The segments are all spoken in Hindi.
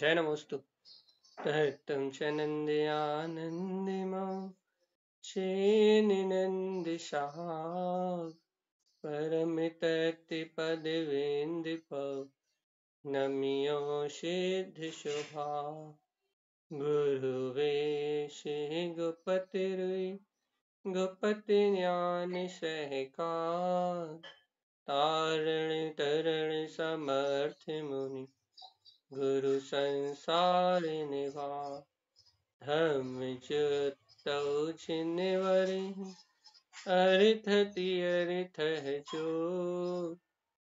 जय नमोस्तु तहतं च नन्द्यानन्दिमा चेनिनन्दिशः परमितर्तिपदिवेन्दिप नमियो सिद्धिशुभा गुरुवे श्री गुपतिरुइ गुपतिज्ञानसहकार तारण तरण समर्थ मुनि गुरु संसार निवा धर्म जो छिन्ने ती अर्थ है जो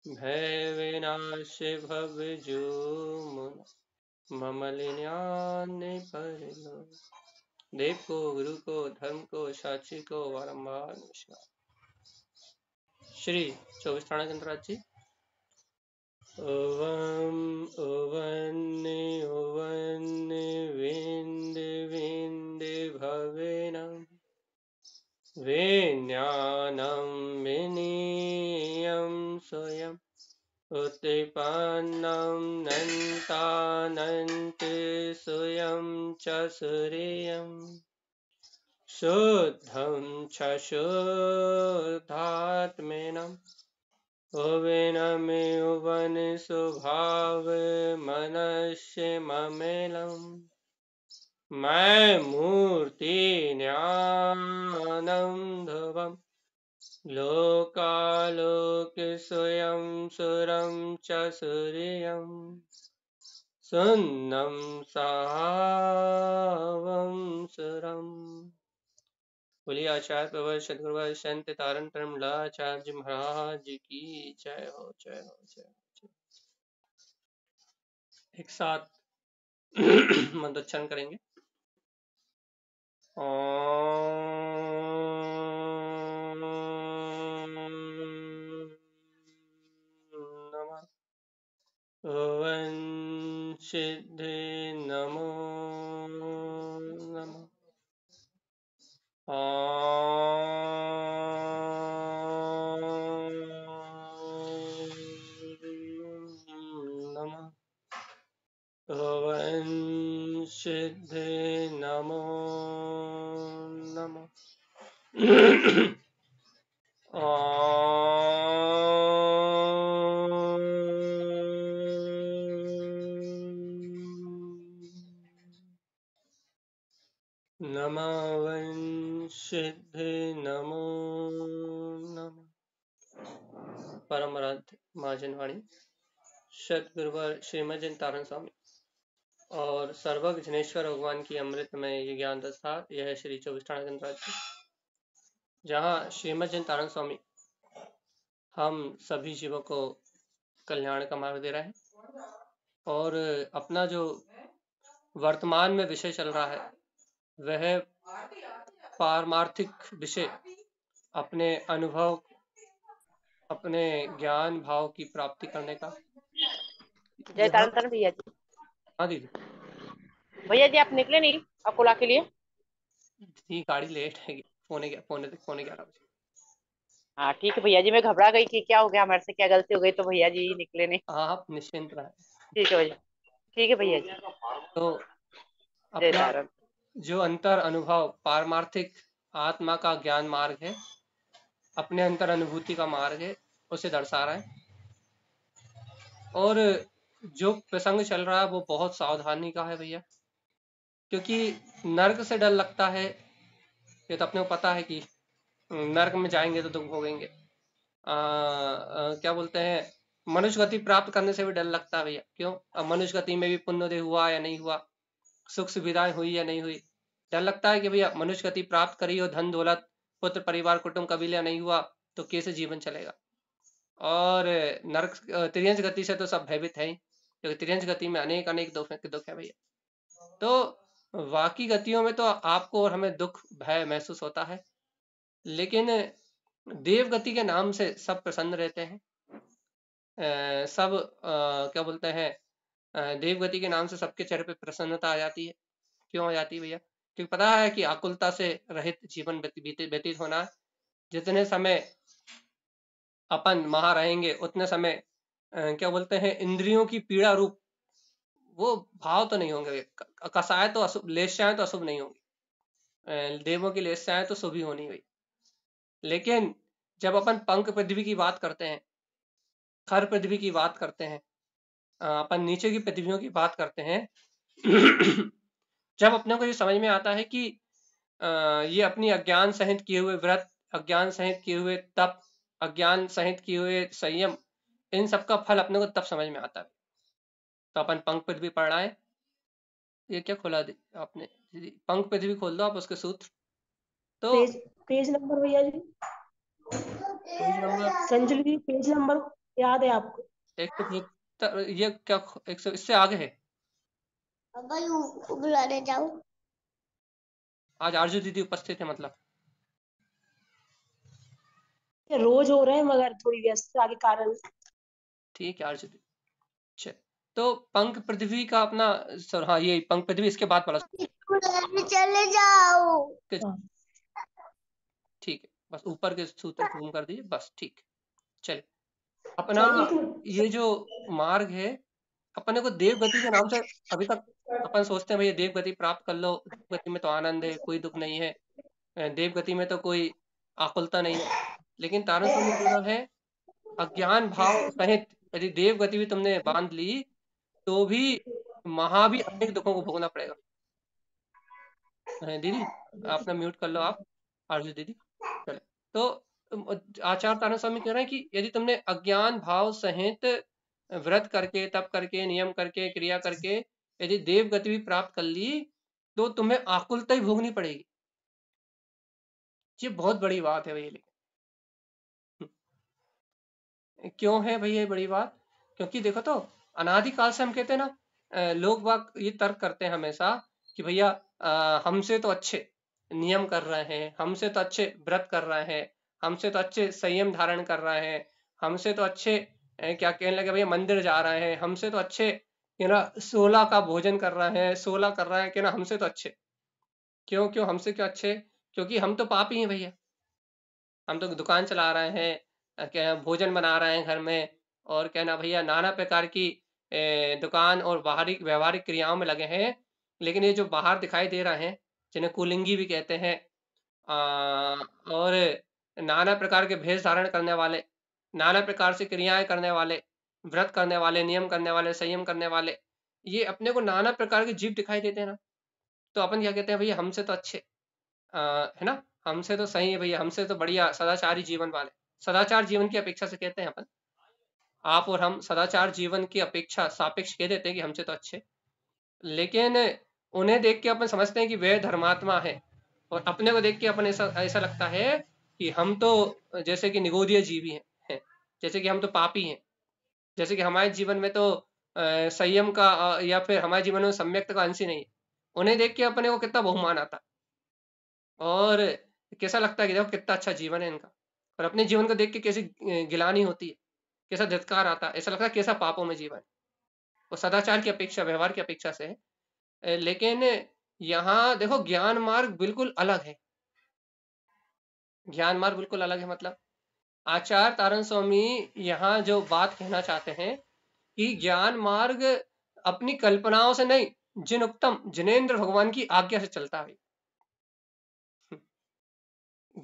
भय विनाश भव जो ममल ज्ञान पर देव को गुरु को धर्म को साक्षी को वारंबार श्री चौबीस थाना चंद्राज जी Ovam ovanne ovanne vinde vinde bhavenam vinyanam viniyam soyam उत्पन्नं नन्तानन्ति स्वयं च सूर्यं शुद्धं च शुद्धात्मनम् उवे न मे उवन स्वभाव मनस्य ममेलम् मैं मूर्ति ज्ञानं ध्रुवम् लोकालोक स्वयं सुरं च सूर्यं सुन्नं सहावं सुरम् बोलिए आचार्य प्रवर सदगुरुवर संत तारण परम लाचार्य महाराज की जय हो जय हो जय हो एक साथ मंत्रोच्चारण करेंगे नमः सिद्धि नमो Siddhi Namo Namo महाजनवाणी शतगुरुवर श्रीमजन तारण स्वामी और सर्वघ्नेश्वर भगवान की अमृत में ये ज्ञान दस्ता यह श्री चौबिस्थाना गणराज्य जहाँ श्रीमजन तारण स्वामी हम सभी जीवों को कल्याण का मार्ग दे रहे हैं और अपना जो वर्तमान में विषय चल रहा है वह पारमार्थिक विषय अपने अनुभव अपने ज्ञान भाव की प्राप्ति करने का जय तारण भैया जी हाँ दीदी भैया जी आप निकले नहीं अकोला के लिए जी गाड़ी लेट है पौने पौने पौने ग्यारह बजे हाँ ठीक है भैया जी मैं घबरा गई कि क्या हो गया हमारे से क्या गलती हो गई तो भैया जी निकले नहीं हाँ आप निश्चिंत रहे ठीक है भैया ठीक है भैया जी तो अपना जो अंतर अनुभव पारमार्थिक आत्मा का ज्ञान मार्ग है अपने अंतर अनुभूति का मार्ग है उसे दर्शा रहा है और जो प्रसंग चल रहा है वो बहुत सावधानी का है भैया क्योंकि नर्क से डर लगता है ये तो अपने को पता है कि हम्म, नर्क में जाएंगे तो दुख भोगेंगे क्या बोलते हैं मनुष्य गति प्राप्त करने से भी डर लगता है भैया क्यों अब मनुष्य गति में भी पुण्योदय हुआ या नहीं हुआ सुख सुविधाएं हुई या नहीं हुई डर लगता है कि भैया मनुष्य गति प्राप्त करी हो धन दौलत पुत्र परिवार कुटुंब कबीला नहीं हुआ तो कैसे जीवन चलेगा और नरक त्रियंश गति से तो सब भयभीत है क्योंकि त्रियंश गति में अनेक अनेक दुख दुख है भैया तो बाकी गतियों में तो आपको और हमें दुख भय महसूस होता है लेकिन देव गति के नाम से सब प्रसन्न रहते हैं आ, सब आ, क्या बोलते हैं देव गति के नाम से सबके चेहरे पे प्रसन्नता आ जाती है क्यों आ जाती है भैया क्योंकि पता है कि आकुलता से रहित जीवन व्यतीत होना जितने समय अपन महा रहेंगे उतने समय क्या बोलते हैं इंद्रियों की पीड़ा रूप वो भाव तो नहीं होंगे कसाय तो अशुभ लेशाएं तो अशुभ नहीं होंगी देवों की लेशाएं तो शुभ ही होनी हुई लेकिन जब अपन पंख पृथ्वी की बात करते हैं खर पृथ्वी की बात करते हैं अपन नीचे की पृथ्वियों की बात करते हैं जब अपने को ये समझ में आता है कि आ, ये अपनी अज्ञान सहित किए हुए व्रत अज्ञान सहित किए हुए तप अज्ञान सहित किए हुए संयम इन सब का फल अपने को तब समझ में आता है तो अपन पंख पृथ्वी पढ़ रहा है ये क्या खोला दी आपने पंख पृथ्वी खोल दो आप उसके सूत्र तो पेज नंबर भैया जी संजली पेज नंबर याद है आपको एक तो ये क्या एक सौ इससे आगे है बुलाने जाओ आज आरजू दीदी उपस्थित है मतलब रोज हो रहे हैं मगर थोड़ी व्यस्तता के कारण ठीक है आरजू दीदी अच्छा, तो पंख पृथ्वी का अपना सर हाँ ये पंख पृथ्वी इसके बाद वाला चले जाओ हाँ। ठीक है बस ऊपर के सूत्र घूम कर दीजिए बस ठीक चल अपना ये जो मार्ग है अपने को देव गति के नाम से अभी तक अपन सोचते हैं भैया देव गति प्राप्त कर लो देवगति गति में तो आनंद है कोई दुख नहीं है देव गति में तो कोई आकुलता नहीं है लेकिन तारण में जो है अज्ञान भाव सहित यदि देव गति भी तुमने बांध ली तो भी महा भी अनेक दुखों को भोगना पड़ेगा दीदी अपना म्यूट कर लो आप आरजू दीदी चले तो आचार्य तारण स्वामी कह रहे हैं कि यदि तुमने अज्ञान भाव सहित व्रत करके तप करके नियम करके क्रिया करके यदि देव गति भी प्राप्त कर ली तो तुम्हें आकुलता ही भोगनी पड़ेगी ये बहुत बड़ी बात है भैया क्यों है भैया बड़ी बात क्योंकि देखो तो अनादिकाल से हम कहते हैं ना लोग बाग ये तर्क करते हैं हमेशा कि भैया हमसे तो अच्छे नियम कर रहे हैं हमसे तो अच्छे व्रत कर रहे हैं हमसे तो अच्छे संयम धारण कर रहे हैं हमसे तो अच्छे क्या कहने लगे भैया मंदिर जा रहे हैं हमसे तो अच्छे कि ना सोलह का भोजन कर रहे हैं सोलह कर रहा है कि ना हमसे तो अच्छे क्यों क्यों हमसे क्यों अच्छे क्योंकि हम तो पापी हैं भैया हम तो दुकान चला रहे हैं क्या भोजन बना रहे हैं घर में और कहना भैया नाना प्रकार की दुकान और बाहरी व्यवहारिक क्रियाओं में लगे हैं लेकिन ये जो बाहर दिखाई दे रहे हैं जिन्हें कुलिंगी भी कहते हैं और नाना प्रकार के भेष धारण करने वाले नाना प्रकार से क्रियाएं करने वाले व्रत करने वाले नियम करने वाले संयम करने वाले ये अपने को नाना प्रकार के जीव दिखाई देते हैं ना तो अपन क्या कहते हैं भैया हमसे तो अच्छे आ, है ना हमसे तो सही है भैया हमसे तो बढ़िया सदाचारी जीवन वाले सदाचार जीवन की अपेक्षा से कहते हैं अपन आप और हम सदाचार जीवन की अपेक्षा सापेक्ष कह देते हैं कि हमसे तो अच्छे लेकिन उन्हें देख के अपन समझते हैं कि वे धर्मात्मा है और अपने को देख के अपन ऐसा ऐसा लगता है कि हम तो जैसे कि निगोदीय जीवी हैं है। जैसे कि हम तो पापी हैं जैसे कि हमारे जीवन में तो संयम का या फिर हमारे जीवन में सम्यक्त का अंश ही नहीं है उन्हें देख के अपने को कितना बहुमान आता और कैसा लगता है कि देखो कितना अच्छा जीवन है इनका और अपने जीवन को देख के कैसी गिलानी होती है कैसा धितकार आता है ऐसा लगता है कैसा पापों में जीवन और सदाचार की अपेक्षा व्यवहार की अपेक्षा से है लेकिन यहाँ देखो ज्ञान मार्ग बिल्कुल अलग है ज्ञान मार्ग बिल्कुल अलग है मतलब आचार्य तारण स्वामी यहाँ जो बात कहना चाहते हैं कि ज्ञान मार्ग अपनी कल्पनाओं से नहीं जिन उत्तम जिनेन्द्र भगवान की आज्ञा से चलता है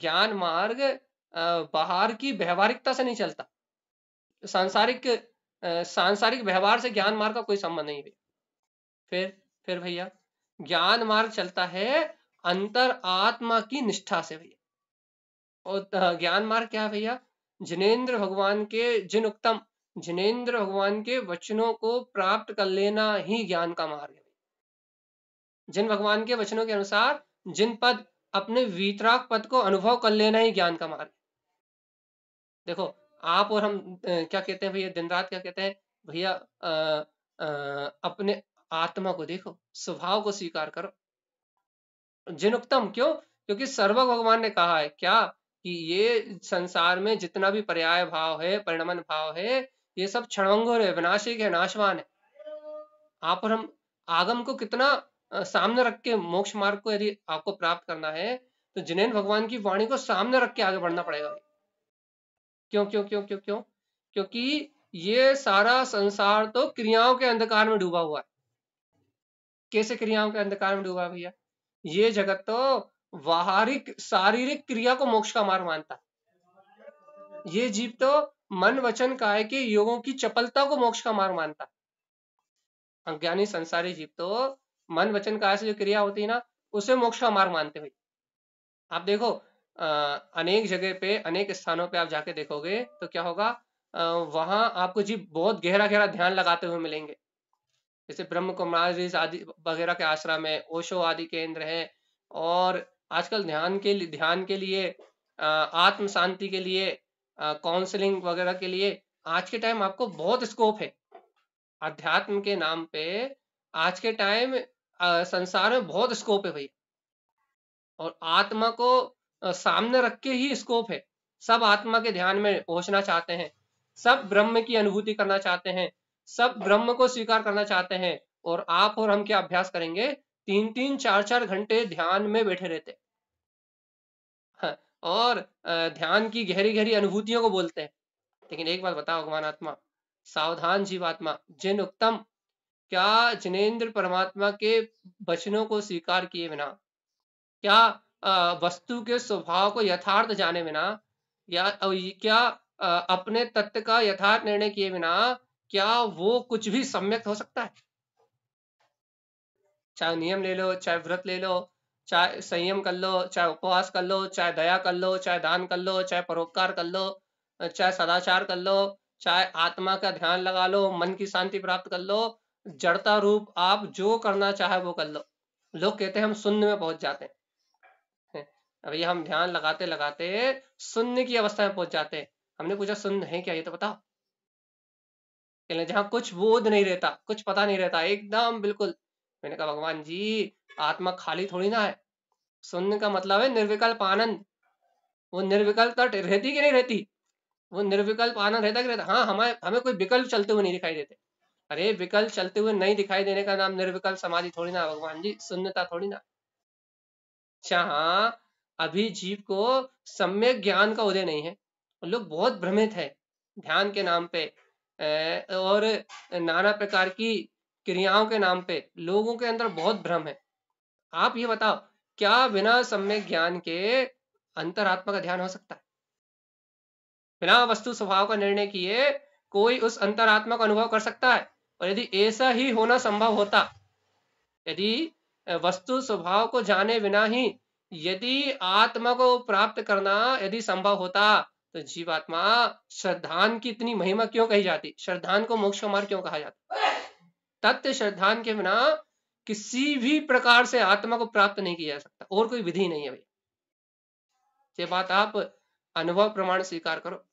ज्ञान मार्ग बाहर की व्यवहारिकता से नहीं चलता सांसारिक सांसारिक व्यवहार से ज्ञान मार्ग का कोई संबंध नहीं है फिर फिर भैया ज्ञान मार्ग चलता है अंतर आत्मा की निष्ठा से भैया और ज्ञान मार्ग क्या है भैया जिनेन्द्र भगवान के जिन उत्तम जिनेन्द्र भगवान के वचनों को प्राप्त कर लेना ही ज्ञान का मार्ग है जिन भगवान के वचनों के अनुसार जिन पद अपने वीतराग पद को अनुभव कर लेना ही ज्ञान का मार्ग देखो आप और हम क्या कहते हैं भैया दिन रात क्या कहते हैं भैया अपने आत्मा को देखो स्वभाव को स्वीकार करो जिन उत्तम क्यों क्योंकि सर्व भगवान ने कहा है क्या कि ये संसार में जितना भी पर्याय भाव है परिणमन भाव है ये सब क्षणंगुर है विनाशिक है नाशवान है आप और हम आगम को कितना सामने रख के मोक्ष मार्ग को यदि आपको प्राप्त करना है तो जिनेन भगवान की वाणी को सामने रख के आगे बढ़ना पड़ेगा क्यों क्यों क्यों क्यों क्यों क्योंकि ये सारा संसार तो क्रियाओं के अंधकार में डूबा हुआ है कैसे क्रियाओं के अंधकार में डूबा भैया ये जगत तो वाहरिक शारीरिक क्रिया को मोक्ष का मार्ग मानता है ये जीव तो मन वचन काय के योगों की चपलता को मोक्ष का मार्ग मानता है अज्ञानी संसारी जीव तो मन वचन काय से जो क्रिया होती है ना उसे मोक्ष का मार्ग मानते हुए आप देखो आ, अनेक जगह पे अनेक स्थानों पे आप जाके देखोगे तो क्या होगा आ, वहां आपको जीव बहुत गहरा गहरा ध्यान लगाते हुए मिलेंगे जैसे ब्रह्म कुमार आदि वगैरह के आश्रम है ओशो आदि केंद्र है और आजकल ध्यान के लिए ध्यान के लिए आत्म शांति के लिए काउंसलिंग वगैरह के लिए आज के टाइम आपको बहुत स्कोप है अध्यात्म के नाम पे आज के टाइम संसार में बहुत स्कोप है भाई और आत्मा को सामने रख के ही स्कोप है सब आत्मा के ध्यान में पहुंचना चाहते हैं सब ब्रह्म की अनुभूति करना चाहते हैं सब ब्रह्म को स्वीकार करना चाहते हैं और आप और हम क्या अभ्यास करेंगे तीन तीन चार चार घंटे ध्यान में बैठे रहते हैं हाँ, और ध्यान की गहरी गहरी अनुभूतियों को बोलते हैं लेकिन एक बात बताओ भगवान आत्मा सावधान जीवात्मा जिन उत्तम क्या जिनेन्द्र परमात्मा के वचनों को स्वीकार किए बिना क्या वस्तु के स्वभाव को यथार्थ जाने बिना या क्या अपने तत्व का यथार्थ निर्णय किए बिना क्या वो कुछ भी सम्यक हो सकता है चाहे नियम ले लो चाहे व्रत ले लो चाहे संयम कर लो चाहे उपवास कर लो चाहे दया कर लो चाहे दान कर लो चाहे परोपकार कर लो चाहे सदाचार कर लो चाहे आत्मा का ध्यान लगा लो मन की शांति प्राप्त कर लो जड़ता रूप आप जो करना चाहे वो कर लो लोग कहते हैं हम शून्य में पहुंच जाते हैं अभी हम ध्यान लगाते लगाते शून्य की अवस्था में पहुंच जाते हैं हमने पूछा शून्य है क्या ये तो बताओ जहां कुछ बोध नहीं रहता कुछ पता नहीं रहता एकदम बिल्कुल मैंने कहा भगवान जी आत्मा खाली थोड़ी ना है शून्य का मतलब है निर्विकल्प आनंद वो निर्विकल्प तो रहती कि नहीं रहती वो निर्विकल्प आनंद रहता कि रहता हाँ हमारे हमें कोई विकल्प चलते हुए नहीं दिखाई देते अरे विकल्प चलते हुए नहीं दिखाई देने का नाम निर्विकल्प समाधि थोड़ी ना भगवान जी शून्यता थोड़ी ना जहाँ अभी जीव को सम्यक ज्ञान का उदय नहीं है लोग बहुत भ्रमित है ध्यान के नाम पे और नाना प्रकार की क्रियाओं के नाम पे लोगों के अंदर बहुत भ्रम है आप ये बताओ क्या बिना सम्यक ज्ञान के अंतरात्मा का ध्यान हो सकता है बिना वस्तु स्वभाव का निर्णय किए कोई उस अंतरात्मा का अनुभव कर सकता है और यदि ऐसा ही होना संभव होता यदि वस्तु स्वभाव को जाने बिना ही यदि आत्मा को प्राप्त करना यदि संभव होता तो जीवात्मा श्रद्धान की इतनी महिमा क्यों कही जाती श्रद्धान को मोक्ष मार्ग क्यों कहा जाता तथ्य श्रद्धान के बिना किसी भी प्रकार से आत्मा को प्राप्त नहीं किया जा सकता और कोई विधि नहीं है भैया ये बात आप अनुभव प्रमाण स्वीकार करो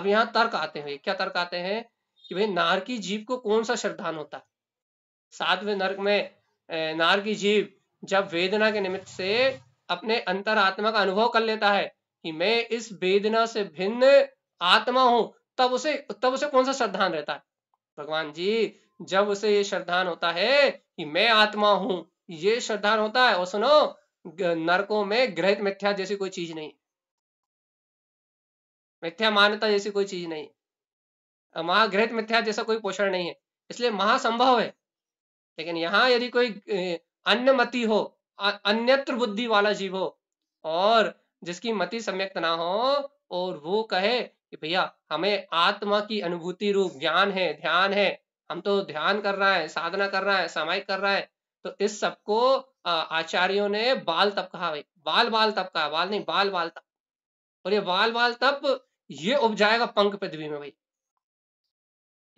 अब यहाँ तर्क आते हैं क्या तर्क आते हैं कि भाई नार की जीव को कौन सा श्रद्धान होता है सातवें नर्क में नार की जीव जब वेदना के निमित्त से अपने अंतर आत्मा का अनुभव कर लेता है कि मैं इस वेदना से भिन्न आत्मा हूं तब उसे तब उसे कौन सा श्रद्धान रहता है भगवान जी जब उसे ये श्रद्धान होता है कि मैं आत्मा हूं ये श्रद्धान होता है और सुनो नरकों में ग्रहित मिथ्या जैसी कोई चीज नहीं मिथ्या मान्यता जैसी कोई चीज नहीं महाग्रहित मिथ्या जैसा कोई पोषण नहीं है इसलिए महासंभव है लेकिन यहाँ यदि कोई अन्य मती हो अन्यत्र बुद्धि वाला जीव हो और जिसकी मति सम्यक्त ना हो और वो कहे कि भैया हमें आत्मा की अनुभूति रूप ज्ञान है ध्यान है हम तो ध्यान कर रहा है साधना कर रहा है समय कर रहा है तो इस सबको आचार्यों ने बाल तप कहा भाई बाल बाल तप कहा बाल नहीं बाल बाल तप और ये बाल बाल तप ये उप जाएगा पंख पृथ्वी में भाई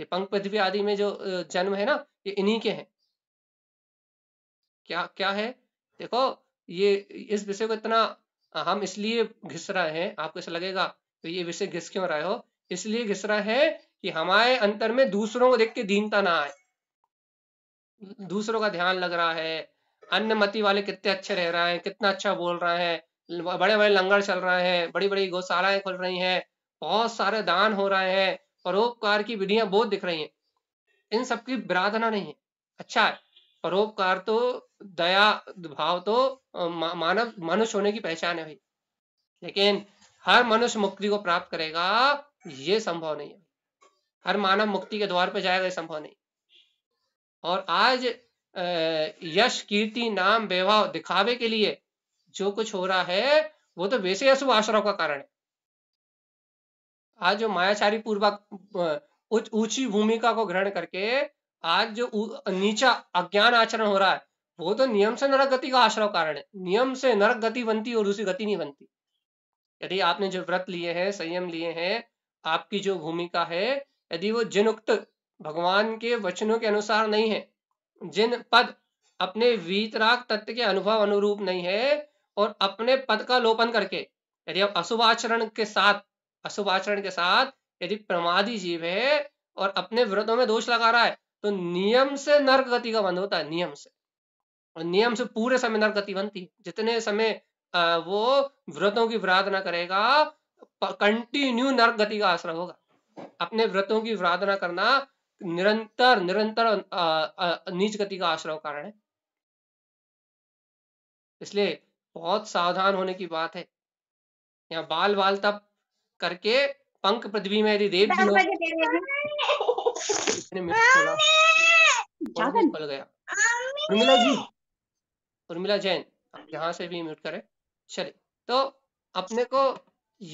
ये पंख पृथ्वी आदि में जो जन्म है ना ये इन्हीं के हैं क्या क्या है देखो ये इस विषय को इतना हाँ, हम इसलिए घिस रहे हैं आपको ऐसा लगेगा तो ये विषय घिस क्यों रहे हो इसलिए घिस रहा है कि हमारे अंतर में दूसरों को देख के दीनता ना आए दूसरों का ध्यान लग रहा है अन्य मती वाले कितने अच्छे रह रहे हैं कितना अच्छा बोल रहे हैं बड़े बड़े लंगर चल रहे हैं बड़ी बड़ी गौशालाएं खुल रही हैं बहुत सारे दान हो रहे हैं परोपकार की विधियां बहुत दिख रही हैं इन सबकी विराधना नहीं है अच्छा है परोपकार तो दया भाव तो मानव मनुष्य होने की पहचान है भाई लेकिन हर मनुष्य मुक्ति को प्राप्त करेगा ये संभव नहीं है हर मानव मुक्ति के द्वार पर जाएगा ये संभव नहीं और आज यश कीर्ति नाम बेभाव दिखावे के लिए जो कुछ हो रहा है वो तो वैसे अशुभ आश्रम का कारण है आज जो मायाचारी पूर्वक ऊंची भूमिका को ग्रहण करके आज जो नीचा अज्ञान आचरण हो रहा है वो तो नियम से नरक गति का आश्रव कारण है नियम से नरक गति बनती और दूसरी गति नहीं बनती यदि आपने जो व्रत लिए हैं संयम लिए हैं आपकी जो भूमिका है यदि वो जिन उक्त भगवान के वचनों के अनुसार नहीं है जिन पद अपने वीतराग तत्व के अनुभव अनुरूप नहीं है और अपने पद का लोपन करके यदि आप अशुभ आचरण के साथ अशुभ आचरण के साथ यदि प्रमादी जीव है और अपने व्रतों में दोष लगा रहा है तो नियम से नर्क गति का बंद होता है नियम से और नियम से पूरे समय नर्क गति बनती है जितने समय वो व्रतों की प्रार्थना करेगा कंटिन्यू नर्क गति का आश्रय होगा अपने व्रतों की प्रार्थना करना निरंतर निरंतर नीच गति का आश्रय कारण है इसलिए बहुत सावधान होने की बात है यहाँ बाल बाल तप करके पंख पृथ्वी में यदि देव जी गया उर्मिला जी उर्मिला जैन यहाँ से भी म्यूट करें चले तो अपने को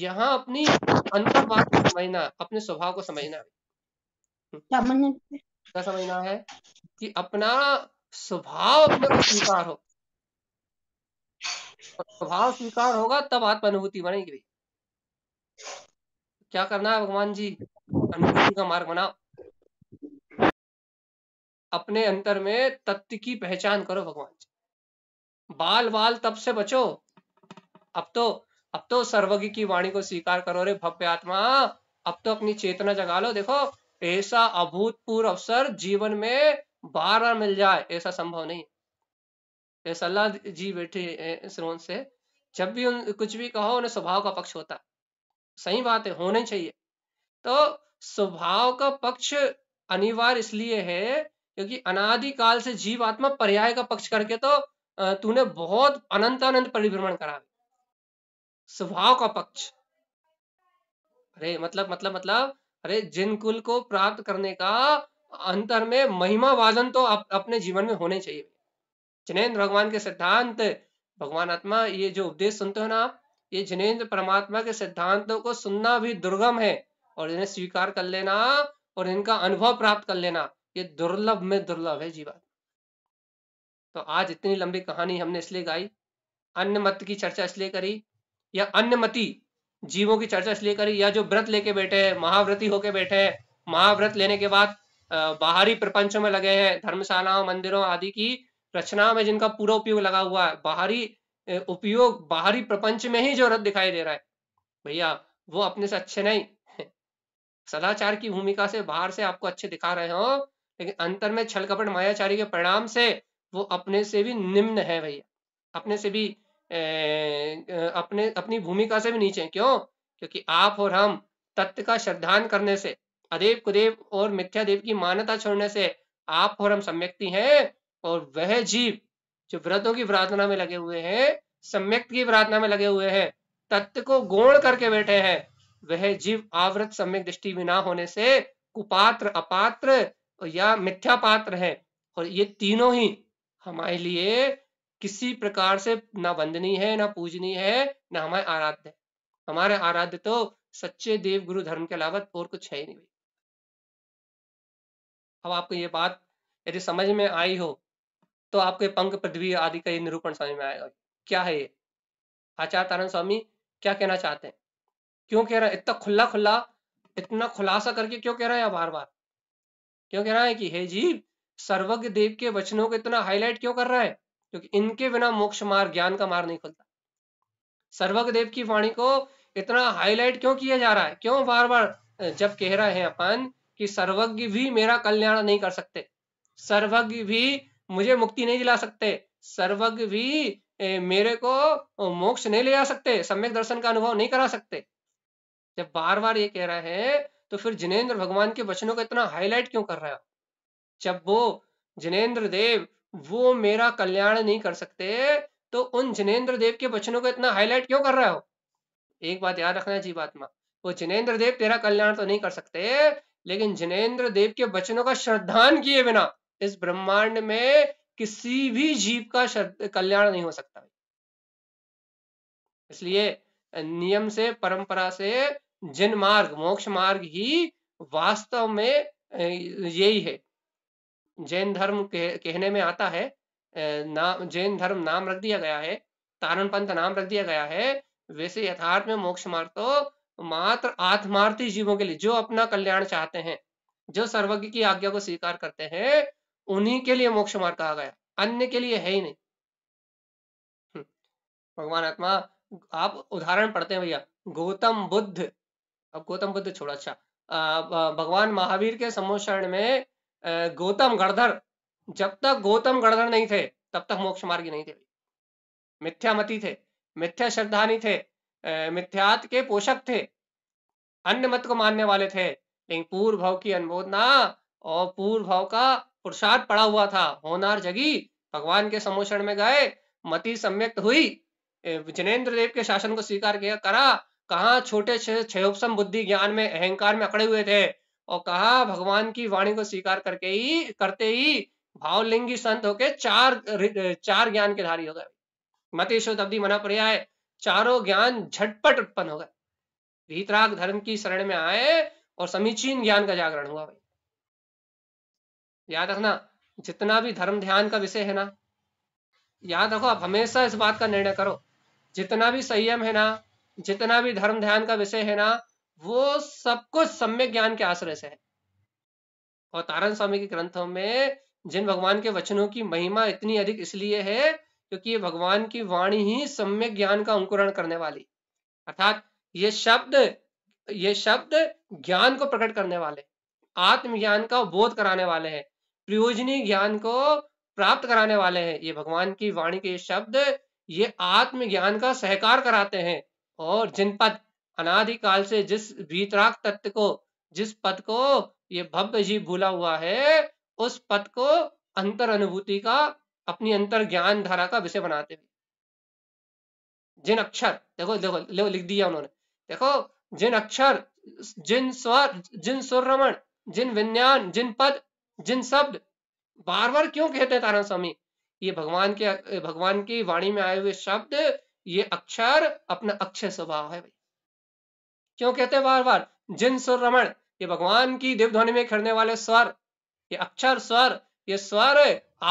यहाँ अपनी अंतर बात को समझना अपने स्वभाव को हम्म। समझना क्या समझना है कि अपना स्वभाव अपने को स्वीकार हो स्वभाव स्वीकार होगा तब आत्म अनुभूति बनेगी क्या करना है भगवान जी अनुभूति का मार्ग बनाओ अपने अंतर में तत्व की पहचान करो भगवान से बाल बाल तब से बचो अब तो अब तो सर्वज्ञ की वाणी को स्वीकार करो रे भव्य आत्मा अब तो अपनी चेतना जगा लो देखो ऐसा अभूतपूर्व अवसर जीवन में बार बार मिल जाए ऐसा संभव नहीं सलाह जी बैठे श्रोन से जब भी उन कुछ भी कहो उन्हें स्वभाव का पक्ष होता है सही बात है होना चाहिए तो स्वभाव का पक्ष अनिवार्य इसलिए है क्योंकि अनादि काल से जीव आत्मा पर्याय का पक्ष करके तो तूने बहुत अनंत अनंत परिभ्रमण करा स्वभाव का पक्ष अरे मतलब मतलब मतलब अरे जिन कुल को प्राप्त करने का अंतर में महिमा वादन तो अप, अपने जीवन में होने चाहिए जिनेन्द्र भगवान के सिद्धांत भगवान आत्मा ये जो उपदेश सुनते हो ना आप ये जिनेन्द्र परमात्मा के सिद्धांतों को सुनना भी दुर्गम है और इन्हें स्वीकार कर लेना और इनका अनुभव प्राप्त कर लेना ये दुर्लभ में दुर्लभ है जीवात्मा तो आज इतनी लंबी कहानी हमने इसलिए गाई अन्य मत की चर्चा इसलिए करी या अन्य मती जीवों की चर्चा इसलिए करी या जो व्रत लेके बैठे हैं महाव्रती होके बैठे हैं महाव्रत लेने के बाद बाहरी प्रपंचों में लगे हैं धर्मशालाओं मंदिरों आदि की रचना में जिनका पूरा उपयोग लगा हुआ है बाहरी उपयोग बाहरी प्रपंच में ही जो रथ दिखाई दे रहा है भैया वो अपने से अच्छे नहीं सदाचार की भूमिका से बाहर से आपको अच्छे दिखा रहे हो लेकिन अंतर में छल कपट मायाचारी के परिणाम से वो अपने से भी निम्न है भैया अपने से भी ए, अपने अपनी भूमिका से भी नीचे है क्यों क्योंकि आप और हम तत्व का श्रद्धान करने से अदेव कुदेव और मिथ्या देव की मान्यता छोड़ने से आप और हम सम्यक्ति हैं और वह जीव जो व्रतों की प्रार्थना में लगे हुए हैं सम्यक्त की प्रार्थना में लगे हुए हैं तत्व को गोण करके बैठे हैं वह जीव आवृत सम्यक दृष्टि बिना होने से कुपात्र अपात्र या मिथ्या पात्र है और ये तीनों ही हमारे लिए किसी प्रकार से ना वंदनीय है ना पूजनीय है ना हमारे आराध्य है हमारे आराध्य तो सच्चे देव गुरु धर्म के अलावा और कुछ है ही नहीं अब आपको ये बात यदि समझ में आई हो तो आपके पंख पृथ्वी आदि का ये निरूपण समझ में आएगा क्या है ये आचार्य तारण स्वामी क्या कहना चाहते हैं क्यों कह रहा है इतना खुला खुला इतना खुलासा करके क्यों कह रहा है बार बार क्यों कह रहा है कि हे जीव सर्वज्ञ देव के वचनों को इतना हाईलाइट क्यों कर रहा है क्योंकि इनके बिना मोक्ष मार्ग ज्ञान का मार्ग नहीं खुलता सर्वज्ञ देव की वाणी को इतना हाईलाइट क्यों किया जा रहा है क्यों बार बार जब कह रहे हैं अपन कि सर्वज्ञ भी मेरा कल्याण नहीं कर सकते सर्वज्ञ भी मुझे मुक्ति नहीं दिला सकते सर्वज्ञ भी मेरे को मोक्ष नहीं ले आ सकते सम्यक दर्शन का अनुभव नहीं करा सकते जब बार बार ये कह रहे हैं तो फिर जिनेन्द्र भगवान के वचनों का इतना हाईलाइट क्यों कर रहे हो जब वो जिनेन्द्र देव वो मेरा कल्याण नहीं कर सकते तो उन जिनेन्द्र देव के वचनों को इतना हाईलाइट क्यों कर रहे हो एक बात याद रखना जीवात्मा वो जिनेन्द्र देव तेरा कल्याण तो नहीं कर सकते लेकिन जिनेन्द्र देव के वचनों का श्रद्धान किए बिना इस ब्रह्मांड में किसी भी जीव का कल्याण नहीं हो सकता इसलिए नियम से परंपरा से जिन मार्ग मोक्ष मार्ग ही वास्तव में यही है जैन धर्म के, कहने में आता है नाम जैन धर्म नाम रख दिया गया है तारण पंथ नाम रख दिया गया है वैसे यथार्थ में मोक्ष मार्ग तो मात्र आत्मार्थी जीवों के लिए जो अपना कल्याण चाहते हैं जो सर्वज्ञ की आज्ञा को स्वीकार करते हैं उन्हीं के लिए मोक्ष मार्ग कहा गया अन्य के लिए है ही नहीं हम्म, भगवान आत्मा आप उदाहरण पढ़ते हैं भैया गौतम बुद्ध अब गौतम बुद्ध छोड़ो अच्छा भगवान महावीर के समोषण में गौतम गणधर जब तक गौतम गणधर नहीं थे तब तक मोक्ष मार्ग नहीं थे मिथ्यामती थे मिथ्या श्रद्धानी थे मिथ्यात के पोषक थे अन्य मत को मानने वाले थे लेकिन पूर्व भाव की अनुबोधना और पूर्व भाव का पुरुषार्थ पड़ा हुआ था होनार जगी भगवान के समोषण में गए मति सम्यक्त हुई जिनेन्द्र देव के शासन को स्वीकार किया करा कहा छोटे छयोपम बुद्धि ज्ञान में अहंकार में अकड़े हुए थे और कहा भगवान की वाणी को स्वीकार करके ही करते ही भावलिंगी संत होके चार चार ज्ञान के धारी हो गए मतेश्वर शोधि मना पर्याय चारों ज्ञान झटपट उत्पन्न हो गए भीतराग धर्म की शरण में आए और समीचीन ज्ञान का जागरण हुआ भाई याद रखना जितना भी धर्म ध्यान का विषय है ना याद रखो आप हमेशा इस बात का निर्णय करो जितना भी संयम है ना जितना भी धर्म ध्यान का विषय है ना वो सब कुछ सम्यक ज्ञान के आश्रय से है और तारण स्वामी के ग्रंथों में जिन भगवान के वचनों की महिमा इतनी अधिक इसलिए है क्योंकि ये भगवान की वाणी ही सम्यक ज्ञान का अंकुरण करने वाली अर्थात ये शब्द ये शब्द ज्ञान को प्रकट करने वाले आत्मज्ञान का बोध कराने वाले हैं प्रयोजनी ज्ञान को प्राप्त कराने वाले हैं ये भगवान की वाणी के शब्द ये आत्मज्ञान का सहकार कराते हैं और जिन पद अनादिकाल से जिस भीतराग तत्व को जिस पद को ये भव्य जीव भूला हुआ है उस पद को अंतर अनुभूति का अपनी अंतर ज्ञान धारा का विषय बनाते हुए जिन अक्षर देखो देखो देखो लिख दिया उन्होंने देखो जिन अक्षर जिन स्वर जिन सुर रमण जिन विज्ञान जिन पद जिन शब्द बार बार क्यों कहते हैं तारा स्वामी ये भगवान के भगवान की वाणी में आए हुए शब्द ये अक्षर अपना अक्षय स्वभाव है भाई क्यों कहते हैं बार बार जिन सुर रमण ये भगवान की देवध्वनि में खड़ने वाले स्वर ये अक्षर स्वर ये स्वर